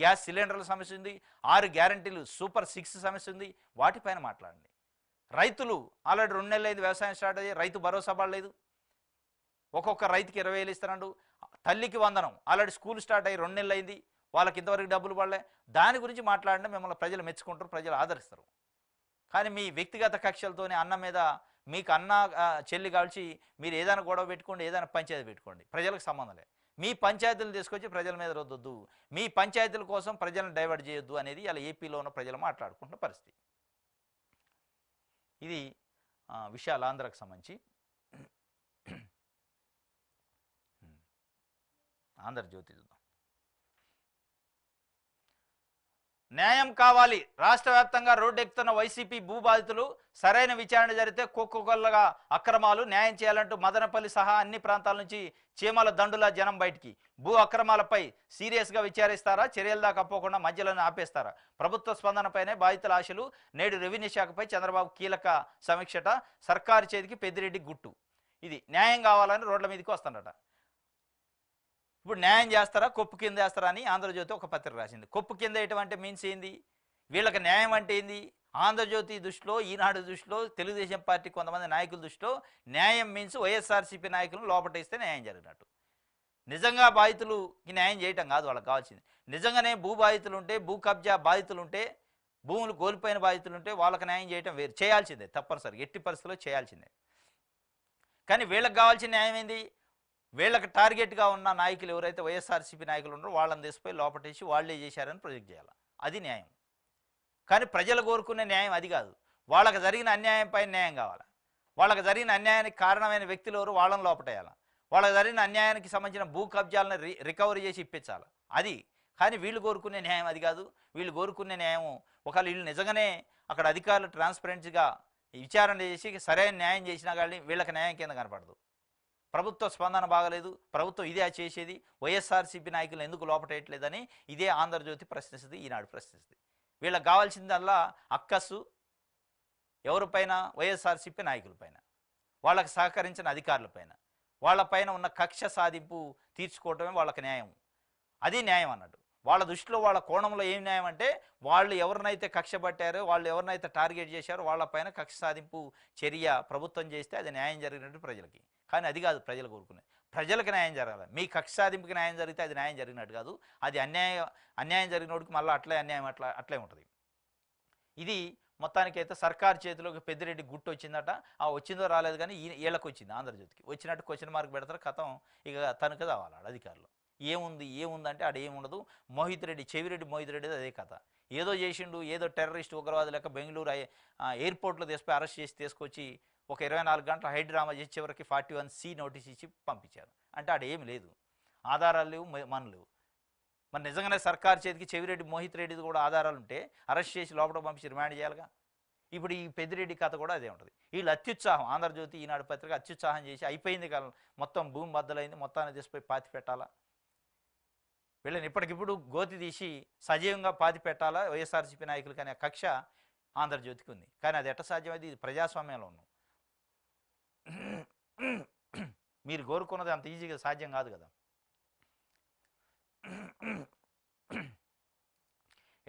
గ్యాస్ సిలిండర్ల సమస్య ఉంది ఆరు గ్యారంటీలు సూపర్ సిక్స్ సమస్య ఉంది వాటిపైన మాట్లాడండి రైతులు ఆల్రెడీ రెండు నెలలు అయింది వ్యవసాయం స్టార్ట్ అయ్యి రైతు భరోసా పడలేదు ఒక్కొక్క రైతుకి ఇరవై వేలు ఇస్తున్నాడు తల్లికి వందనం ఆల్రెడీ స్కూల్ స్టార్ట్ అయ్యి రెండు నెలలు అయింది వాళ్ళకి ఇంతవరకు డబ్బులు పడలే దాని గురించి మాట్లాడినా మిమ్మల్ని ప్రజలు మెచ్చుకుంటారు ప్రజలు ఆదరిస్తారు కానీ మీ వ్యక్తిగత కక్షలతోనే అన్న మీద మీకు అన్న చెల్లి కాల్చి మీరు ఏదైనా గొడవ పెట్టుకోండి ఏదైనా పంచాయతీ పెట్టుకోండి ప్రజలకు సంబంధం లేదు మీ పంచాయతీలు తీసుకొచ్చి ప్రజల మీద రొద్దొద్దు మీ పంచాయతీల కోసం ప్రజలను డైవర్ట్ చేయొద్దు అనేది ఇలా ఏపీలో ఉన్న ప్రజలు మాట్లాడుకుంటున్న పరిస్థితి ఇది విషయాలు ఆంధ్రకు సంబంధించి ఆంధ్రజ్యోతి చూద్దాం న్యాయం కావాలి రాష్ట్ర వ్యాప్తంగా రోడ్డెక్కుతున్న వైసీపీ భూబాధితులు సరైన విచారణ జరిగితే కుక్కగొల్లగా అక్రమాలు న్యాయం చేయాలంటూ మదనపల్లి సహా అన్ని ప్రాంతాల నుంచి చీమల దండులా జనం బయటికి భూ అక్రమాలపై సీరియస్గా విచారిస్తారా చర్యల దాకా పోకుండా మధ్యలోనే ఆపేస్తారా ప్రభుత్వ స్పందనపైనే బాధితుల ఆశలు నేడు రెవెన్యూ శాఖపై చంద్రబాబు కీలక సమీక్షట సర్కారు చేతికి పెద్దిరెడ్డి గుట్టు ఇది న్యాయం కావాలని రోడ్ల మీదకి వస్తాడట ఇప్పుడు న్యాయం చేస్తారా కొప్పు కింద వేస్తారా అని ఆంధ్రజ్యోతి ఒక పత్రిక రాసింది కొప్పు కింద ఎటువంటి మీన్స్ ఏంది వీళ్ళకి న్యాయం అంటే ఏంది ఆంధ్రజ్యోతి దృష్టిలో ఈనాడు దృష్టిలో తెలుగుదేశం పార్టీ కొంతమంది నాయకుల దృష్టిలో న్యాయం మీన్స్ వైఎస్ఆర్సీపీ నాయకులను ఇస్తే న్యాయం జరిగినట్టు నిజంగా ఈ న్యాయం చేయటం కాదు వాళ్ళకి కావాల్సింది నిజంగానే భూ బాధితులు ఉంటే భూ కబ్జా బాధితులు ఉంటే భూములు కోల్పోయిన బాధితులు ఉంటే వాళ్ళకి న్యాయం చేయటం వేరు చేయాల్సిందే తప్పనిసరి ఎట్టి పరిస్థితుల్లో చేయాల్సిందే కానీ వీళ్ళకి కావాల్సిన న్యాయం ఏంది వీళ్ళకి టార్గెట్గా ఉన్న నాయకులు ఎవరైతే వైఎస్ఆర్సీపీ నాయకులు ఉన్నారో వాళ్ళని తీసిపోయి లోపటేసి వాళ్ళే చేశారని ప్రొజెక్ట్ చేయాలి అది న్యాయం కానీ ప్రజలు కోరుకునే న్యాయం అది కాదు వాళ్ళకి జరిగిన అన్యాయంపై న్యాయం కావాలి వాళ్ళకి జరిగిన అన్యాయానికి కారణమైన వ్యక్తులు ఎవరు వాళ్ళని లోపటేయాలి వాళ్ళకి జరిగిన అన్యాయానికి సంబంధించిన భూ కబ్జాలను రికవరీ చేసి ఇప్పించాలి అది కానీ వీళ్ళు కోరుకునే న్యాయం అది కాదు వీళ్ళు కోరుకునే న్యాయం ఒకవేళ వీళ్ళు నిజంగానే అక్కడ అధికారులు ట్రాన్స్పరెన్సీగా విచారణ చేసి సరైన న్యాయం చేసినా కానీ వీళ్ళకి న్యాయం కింద కనపడదు ప్రభుత్వ స్పందన బాగలేదు ప్రభుత్వం ఇదే చేసేది వైఎస్ఆర్సీపీ నాయకులు ఎందుకు లోపటేయట్లేదని ఇదే ఆంధ్రజ్యోతి ప్రశ్నిస్తుంది ఈనాడు ప్రశ్నిస్తుంది వీళ్ళకి కావాల్సిందల్లా అక్కసు ఎవరిపైన వైఎస్ఆర్సీపీ నాయకులపైన వాళ్ళకి సహకరించిన అధికారులపైన వాళ్ళపైన ఉన్న కక్ష సాధింపు తీర్చుకోవటమే వాళ్ళకి న్యాయం అది న్యాయం అన్నాడు వాళ్ళ దృష్టిలో వాళ్ళ కోణంలో ఏం న్యాయం అంటే వాళ్ళు ఎవరినైతే కక్ష పట్టారో వాళ్ళు ఎవరినైతే టార్గెట్ చేశారో వాళ్ళపైన కక్ష సాధింపు చర్య ప్రభుత్వం చేస్తే అది న్యాయం జరిగినట్టు ప్రజలకి కానీ అది కాదు ప్రజలు కోరుకునేది ప్రజలకు న్యాయం జరగాలి మీ కక్ష సాధింపుకి న్యాయం జరిగితే అది న్యాయం జరిగినట్టు కాదు అది అన్యాయం అన్యాయం జరిగినోడికి మళ్ళీ అట్లే అన్యాయం అట్లా అట్లే ఉంటుంది ఇది మొత్తానికైతే సర్కార్ చేతిలోకి పెద్దిరెడ్డి గుట్టు వచ్చిందట ఆ వచ్చిందో రాలేదు కానీ వీళ్ళకి వచ్చింది ఆంధ్రజ్యోతికి వచ్చినట్టు క్వశ్చన్ మార్క్ పెడతారు కథం ఇక తనకు కావాలి అధికారులు ఏముంది ఏముందంటే ఆడ ఏముండదు మోహిత్ రెడ్డి చెవిరెడ్డి మోహిత్ రెడ్డి అదే కథ ఏదో చేసిండు ఏదో టెర్రరిస్ట్ ఉగ్రవాదు లెక్క బెంగళూరు ఎయిర్పోర్ట్లో తీసుకుపోయి అరెస్ట్ చేసి తీసుకొచ్చి ఒక ఇరవై నాలుగు గంటల హైడ్ డ్రామా చేసే వరకు ఫార్టీ వన్ సి నోటీస్ ఇచ్చి పంపించారు అంటే ఆడ ఏమి లేదు ఆధారాలు లేవు మన లేవు మరి నిజంగానే సర్కార్ చేతికి చెవిరెడ్డి మోహిత్ రెడ్డిది కూడా ఆధారాలు ఉంటే అరెస్ట్ చేసి లోపల పంపించి రిమాండ్ చేయాలిగా ఇప్పుడు ఈ పెద్దిరెడ్డి కథ కూడా అదే ఉంటుంది వీళ్ళు అత్యుత్సాహం ఆంధ్రజ్యోతి ఈనాడు పత్రిక అత్యుత్సాహం చేసి అయిపోయింది కాలం మొత్తం భూమి బద్దలైంది మొత్తాన్ని తీసిపోయి పాతి పెట్టాలా వీళ్ళని ఇప్పటికిప్పుడు గోతి తీసి సజీవంగా పాతి పెట్టాలా వైఎస్ఆర్సీపీ కానీ ఆ కక్ష ఆంధ్రజ్యోతికి ఉంది కానీ అది ఎట్ట సాధ్యమైంది ఇది ప్రజాస్వామ్యంలో ఉన్నాం మీరు కోరుకున్నది అంత ఈజీగా సాధ్యం కాదు కదా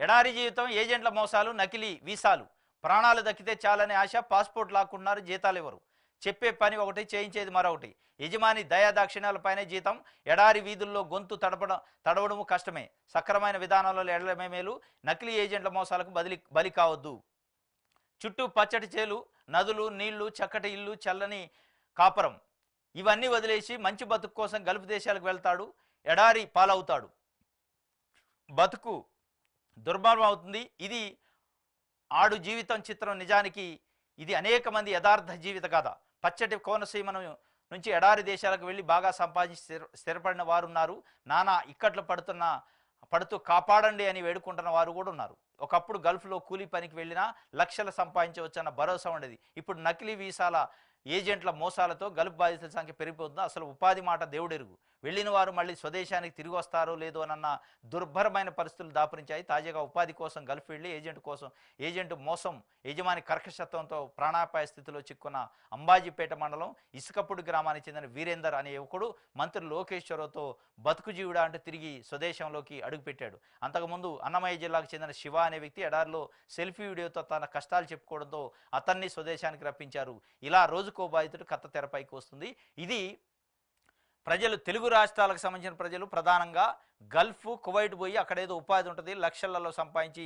ఎడారి జీవితం ఏజెంట్ల మోసాలు నకిలీ వీసాలు ప్రాణాలు దక్కితే చాలనే ఆశ పాస్పోర్ట్ లాక్కున్నారు జీతాలు ఇవ్వరు చెప్పే పని ఒకటి చేయించేది మరొకటి యజమాని దయా దక్షిణాలపైనే జీతం ఎడారి వీధుల్లో గొంతు తడపడం తడవడము కష్టమే సక్రమైన విధానాలలో ఎడమే మేలు నకిలీ ఏజెంట్ల మోసాలకు బదిలి బలి కావద్దు చుట్టూ పచ్చటి చేలు నదులు నీళ్లు చక్కటి ఇల్లు చల్లని కాపురం ఇవన్నీ వదిలేసి మంచి బతుకు కోసం గల్ఫ్ దేశాలకు వెళ్తాడు ఎడారి పాలవుతాడు బతుకు దుర్మార్గం అవుతుంది ఇది ఆడు జీవితం చిత్రం నిజానికి ఇది అనేక మంది యథార్థ జీవిత కథ పచ్చటి కోనసీమను నుంచి ఎడారి దేశాలకు వెళ్ళి బాగా సంపాదించి స్థిరపడిన వారు ఉన్నారు నానా ఇక్కట్లు పడుతున్న పడుతూ కాపాడండి అని వేడుకుంటున్న వారు కూడా ఉన్నారు ఒకప్పుడు గల్ఫ్లో కూలీ పనికి వెళ్ళినా లక్షలు సంపాదించవచ్చన్న భరోసా ఉండేది ఇప్పుడు నకిలీ వీసాల ఏజెంట్ల మోసాలతో గల్ఫ్ బాధితుల సంఖ్య పెరిగిపోతుంది అసలు ఉపాధి మాట దేవుడెరుగు వెళ్ళిన వారు మళ్ళీ స్వదేశానికి తిరిగి వస్తారో లేదో అన్న దుర్భరమైన పరిస్థితులు దాపురించాయి తాజాగా ఉపాధి కోసం గల్ఫ్ వెళ్ళి ఏజెంట్ కోసం ఏజెంట్ మోసం యజమాని కర్కశత్వంతో ప్రాణాపాయ స్థితిలో చిక్కున్న అంబాజీపేట మండలం ఇసుకప్పుడు గ్రామానికి చెందిన వీరేందర్ అనే యువకుడు మంత్రి లోకేశ్వరరావుతో బతుకు జీవుడా అంటూ తిరిగి స్వదేశంలోకి అడుగుపెట్టాడు అంతకుముందు అన్నమయ్య జిల్లాకు చెందిన శివ అనే వ్యక్తి ఎడారిలో సెల్ఫీ వీడియోతో తన కష్టాలు చెప్పుకోవడంతో అతన్ని స్వదేశానికి రప్పించారు ఇలా రోజుకో బాధితుడు కథ తెరపైకి వస్తుంది ఇది ప్రజలు తెలుగు రాష్ట్రాలకు సంబంధించిన ప్రజలు ప్రధానంగా గల్ఫ్ కువైట్ పోయి అక్కడేదో ఉపాధి ఉంటుంది లక్షలలో సంపాదించి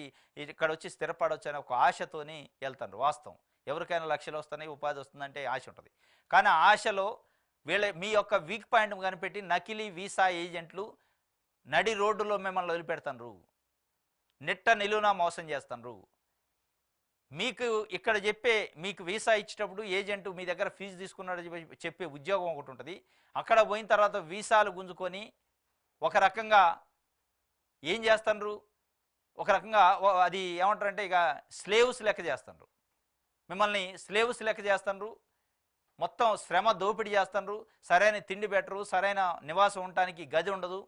ఇక్కడ వచ్చి స్థిరపడవచ్చు అనే ఒక ఆశతోని వెళ్తారు వాస్తవం ఎవరికైనా లక్షలు వస్తున్నాయి ఉపాధి వస్తుందంటే ఆశ ఉంటుంది కానీ ఆశలో వీళ్ళ మీ యొక్క వీక్ పాయింట్ కనిపెట్టి నకిలీ వీసా ఏజెంట్లు నడి రోడ్డులో మిమ్మల్ని వదిలిపెడతాను నిట్ట నిలువునా మోసం చేస్తాను మీకు ఇక్కడ చెప్పే మీకు వీసా ఇచ్చేటప్పుడు ఏజెంట్ మీ దగ్గర ఫీజు తీసుకున్నాడు చెప్పే ఉద్యోగం ఒకటి ఉంటుంది అక్కడ పోయిన తర్వాత వీసాలు గుంజుకొని ఒక రకంగా ఏం చేస్తారు ఒక రకంగా అది ఏమంటారంటే ఇక స్లేవ్స్ లెక్క చేస్తారు మిమ్మల్ని స్లేవ్స్ లెక్క చేస్తారు మొత్తం శ్రమ దోపిడీ చేస్తారు సరైన తిండి పెట్టరు సరైన నివాసం ఉండటానికి గది ఉండదు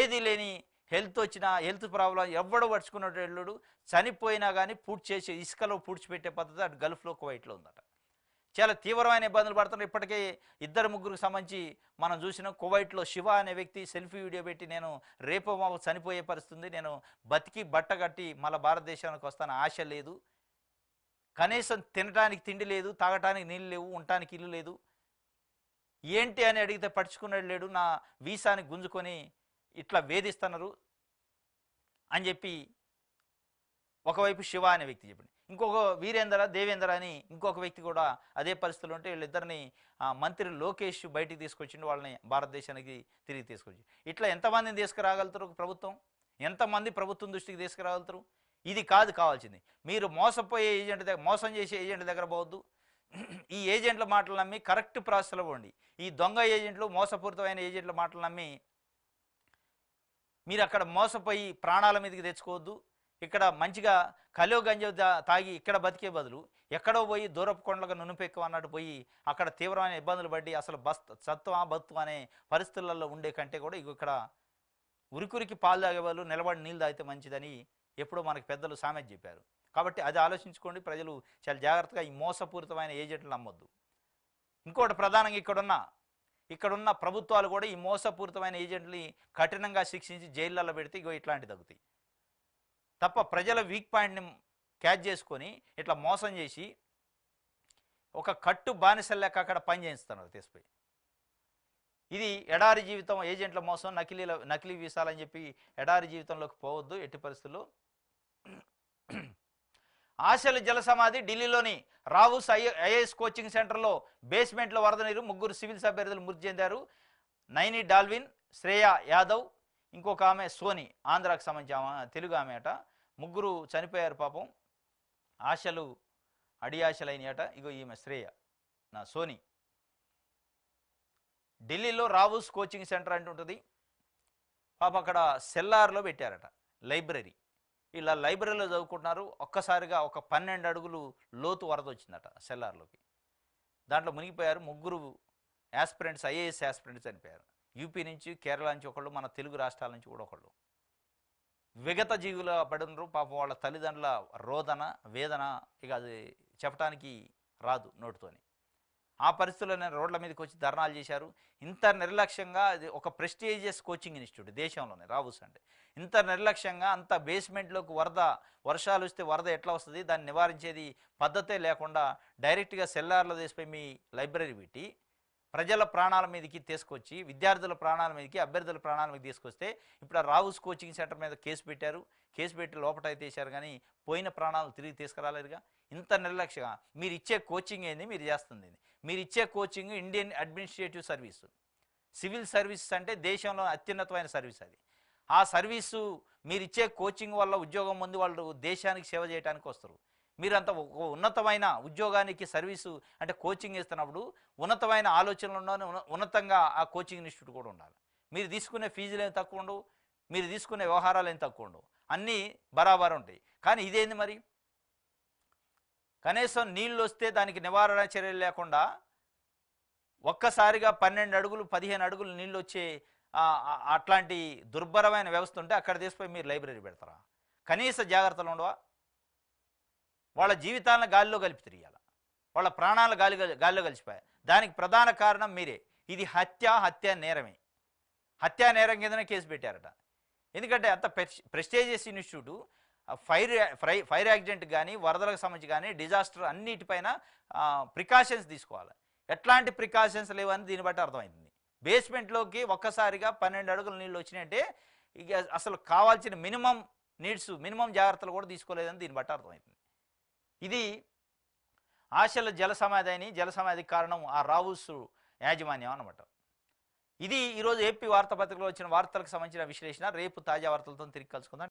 ఏది లేని హెల్త్ వచ్చిన హెల్త్ ప్రాబ్లం ఎవడో పడుచుకునేటోళ్ళు చనిపోయినా కానీ పూడ్చి చేసి ఇసుకలో పూడ్చిపెట్టే పద్ధతి అటు గల్ఫ్లో కువైట్లో ఉందట చాలా తీవ్రమైన ఇబ్బందులు పడుతున్నారు ఇప్పటికే ఇద్దరు ముగ్గురికి సంబంధించి మనం చూసిన కువైట్లో శివ అనే వ్యక్తి సెల్ఫీ వీడియో పెట్టి నేను రేపు మాకు చనిపోయే పరిస్థితుంది నేను బతికి బట్ట కట్టి మళ్ళీ భారతదేశానికి వస్తాను ఆశ లేదు కనీసం తినడానికి తిండి లేదు తాగటానికి నీళ్ళు లేవు ఉండటానికి ఇల్లు లేదు ఏంటి అని అడిగితే పడుచుకున్నాడు లేడు నా వీసాని గుంజుకొని ఇట్లా వేధిస్తున్నారు అని చెప్పి ఒకవైపు శివ అనే వ్యక్తి చెప్పింది ఇంకొక వీరేంద్ర దేవేంద్ర అని ఇంకొక వ్యక్తి కూడా అదే పరిస్థితులు ఉంటే వీళ్ళిద్దరిని మంత్రి లోకేష్ బయటికి తీసుకొచ్చిండు వాళ్ళని భారతదేశానికి తిరిగి తీసుకొచ్చి ఇట్లా ఎంతమందిని తీసుకురాగలుగుతారు ప్రభుత్వం ఎంతమంది ప్రభుత్వం దృష్టికి తీసుకురాగలుగుతారు ఇది కాదు కావాల్సింది మీరు మోసపోయే ఏజెంట్ దగ్గర మోసం చేసే ఏజెంట్ దగ్గర పోవద్దు ఈ ఏజెంట్ల మాటలు నమ్మి కరెక్ట్ ప్రాసెస్లో పోండి ఈ దొంగ ఏజెంట్లు మోసపూరితమైన ఏజెంట్ల మాటలు నమ్మి మీరు అక్కడ మోసపోయి ప్రాణాల మీదకి తెచ్చుకోవద్దు ఇక్కడ మంచిగా కలో గంజ తాగి ఇక్కడ బతికే బదులు ఎక్కడో పోయి దూరపు కొండలకు నునుపెక్కు అన్నట్టు పోయి అక్కడ తీవ్రమైన ఇబ్బందులు పడి అసలు బస్ సత్వ బత్వ అనే పరిస్థితులలో ఉండే కంటే కూడా ఇక్కడ ఉరికురికి పాలు తాగేవాళ్ళు నిలబడి నీళ్ళు తాగితే మంచిదని ఎప్పుడో మనకు పెద్దలు సామెత చెప్పారు కాబట్టి అది ఆలోచించుకోండి ప్రజలు చాలా జాగ్రత్తగా ఈ మోసపూరితమైన ఏజెంట్లు నమ్మొద్దు ఇంకోటి ప్రధానంగా ఇక్కడున్న ఇక్కడున్న ప్రభుత్వాలు కూడా ఈ మోసపూరితమైన ఏజెంట్ని కఠినంగా శిక్షించి జైళ్ళల్లో పెడితే ఇగో ఇట్లాంటి తగ్గుతాయి తప్ప ప్రజల వీక్ పాయింట్ని క్యాచ్ చేసుకొని ఇట్లా మోసం చేసి ఒక కట్టు లెక్క అక్కడ పని చేయిస్తున్నారు ఇది ఎడారి జీవితం ఏజెంట్ల మోసం నకిలీల నకిలీ వీసాలని చెప్పి ఎడారి జీవితంలోకి పోవద్దు ఎట్టి పరిస్థితుల్లో ఆశలు జలసమాధి ఢిల్లీలోని రావుస్ ఐ ఐఏఎస్ కోచింగ్ సెంటర్లో బేస్మెంట్లో వరద నీరు ముగ్గురు సివిల్ అభ్యర్థులు మృతి చెందారు నైని డాల్విన్ శ్రేయ యాదవ్ ఇంకొక ఆమె సోని ఆంధ్రాకు సంబంధించి ఆమె తెలుగు ఆమె అట ముగ్గురు చనిపోయారు పాపం ఆశలు అడి ఆశలైనట ఇగో ఈమె శ్రేయ నా సోని ఢిల్లీలో రావుస్ కోచింగ్ సెంటర్ అంటుంటుంది పాప అక్కడ సెల్లార్లో పెట్టారట లైబ్రరీ ఇలా లైబ్రరీలో చదువుకుంటున్నారు ఒక్కసారిగా ఒక పన్నెండు అడుగులు లోతు వరద వచ్చిందట సెల్లార్లోకి దాంట్లో మునిగిపోయారు ముగ్గురు యాస్పిరెంట్స్ ఐఏఎస్ యాస్పిరెంట్స్ చనిపోయారు యూపీ నుంచి కేరళ నుంచి ఒకళ్ళు మన తెలుగు రాష్ట్రాల నుంచి కూడా ఒకళ్ళు విగత జీవుల పడినరు పాపం వాళ్ళ తల్లిదండ్రుల రోదన వేదన ఇక అది చెప్పడానికి రాదు నోటితోని ఆ పరిస్థితుల్లోనే రోడ్ల మీదకి వచ్చి ధర్నాలు చేశారు ఇంత నిర్లక్ష్యంగా అది ఒక ప్రెస్టీజియస్ కోచింగ్ ఇన్స్టిట్యూట్ దేశంలోనే రావుస్ అంటే ఇంత నిర్లక్ష్యంగా అంత బేస్మెంట్లోకి వరద వర్షాలు వస్తే వరద ఎట్లా వస్తుంది దాన్ని నివారించేది పద్ధతే లేకుండా డైరెక్ట్గా సెల్లార్లో తీసిపోయి మీ లైబ్రరీ పెట్టి ప్రజల ప్రాణాల మీదకి తీసుకొచ్చి విద్యార్థుల ప్రాణాల మీదకి అభ్యర్థుల ప్రాణాల మీద తీసుకొస్తే ఇప్పుడు రావుస్ కోచింగ్ సెంటర్ మీద కేసు పెట్టారు కేసు పెట్టి లోపట చేశారు కానీ పోయిన ప్రాణాలు తిరిగి తీసుకురాలేరుగా ఇంత నిర్లక్ష్యంగా మీరు ఇచ్చే కోచింగ్ ఏంది మీరు చేస్తుంది మీరు ఇచ్చే coaching Indian administrative service civil services అంటే దేశంలో అత్యున్నతమైన సర్వీస్ అది ఆ సర్వీసు మీరు ఇచ్చే కోచింగ్ వల్ల ఉద్యోగం ముందు వాళ్ళు దేశానికి సేవ చేయడానికి వస్తారు మీరు అంత ఉన్నతమైన ఉద్యోగానికి సర్వీసు అంటే కోచింగ్ ఇస్తున్నప్పుడు ఉన్నతమైన ఆలోచనలు ఉండాలని ఉన్నతంగా ఆ కోచింగ్ ఇన్స్టిట్యూట్ కూడా ఉండాలి మీరు తీసుకునే ఫీజులు ఏం తక్కువ ఉండవు మీరు తీసుకునే వ్యవహారాలు ఏం తక్కువ ఉండవు అన్నీ బరాబర్ ఉంటాయి కానీ ఇదేంది మరి కనీసం నీళ్ళు వస్తే దానికి నివారణ చర్యలు లేకుండా ఒక్కసారిగా పన్నెండు అడుగులు పదిహేను అడుగులు నీళ్ళు వచ్చే అట్లాంటి దుర్భరమైన వ్యవస్థ ఉంటే అక్కడ తీసుకుపోయి మీరు లైబ్రరీ పెడతారా కనీస జాగ్రత్తలు ఉండవా వాళ్ళ జీవితాలను గాలిలో కలిపి తిరిగాల వాళ్ళ ప్రాణాలు గాలి గాలిలో కలిసిపోయాయి దానికి ప్రధాన కారణం మీరే ఇది హత్య హత్య నేరమే హత్యా నేరం కిందనే కేసు పెట్టారట ఎందుకంటే అంత prestigious institute fire fry fire accident కానీ వరదలకు సంబంధించి కానీ డిజాస్టర్ అన్నిటిపైన ప్రికాషన్స్ తీసుకోవాలి ఎట్లాంటి ప్రికాషన్స్ లేవని దీన్ని బట్టి అర్థమైంది బేస్మెంట్లోకి ఒక్కసారిగా పన్నెండు అడుగుల నీళ్ళు వచ్చినాయంటే ఇక అసలు కావాల్సిన మినిమం నీడ్స్ మినిమం జాగ్రత్తలు కూడా తీసుకోలేదని దీన్ని బట్టి అర్థమైంది ఇది ఆశల జల సమాధి అని జల సమాధి కారణం ఆ రావుస్ యాజమాన్యం అనమాట ఇది ఈరోజు ఏపీ వార్తాపత్రికలో వచ్చిన వార్తలకు సంబంధించిన విశ్లేషణ రేపు తాజా వార్తలతో తిరిగి కలుసుకుందాం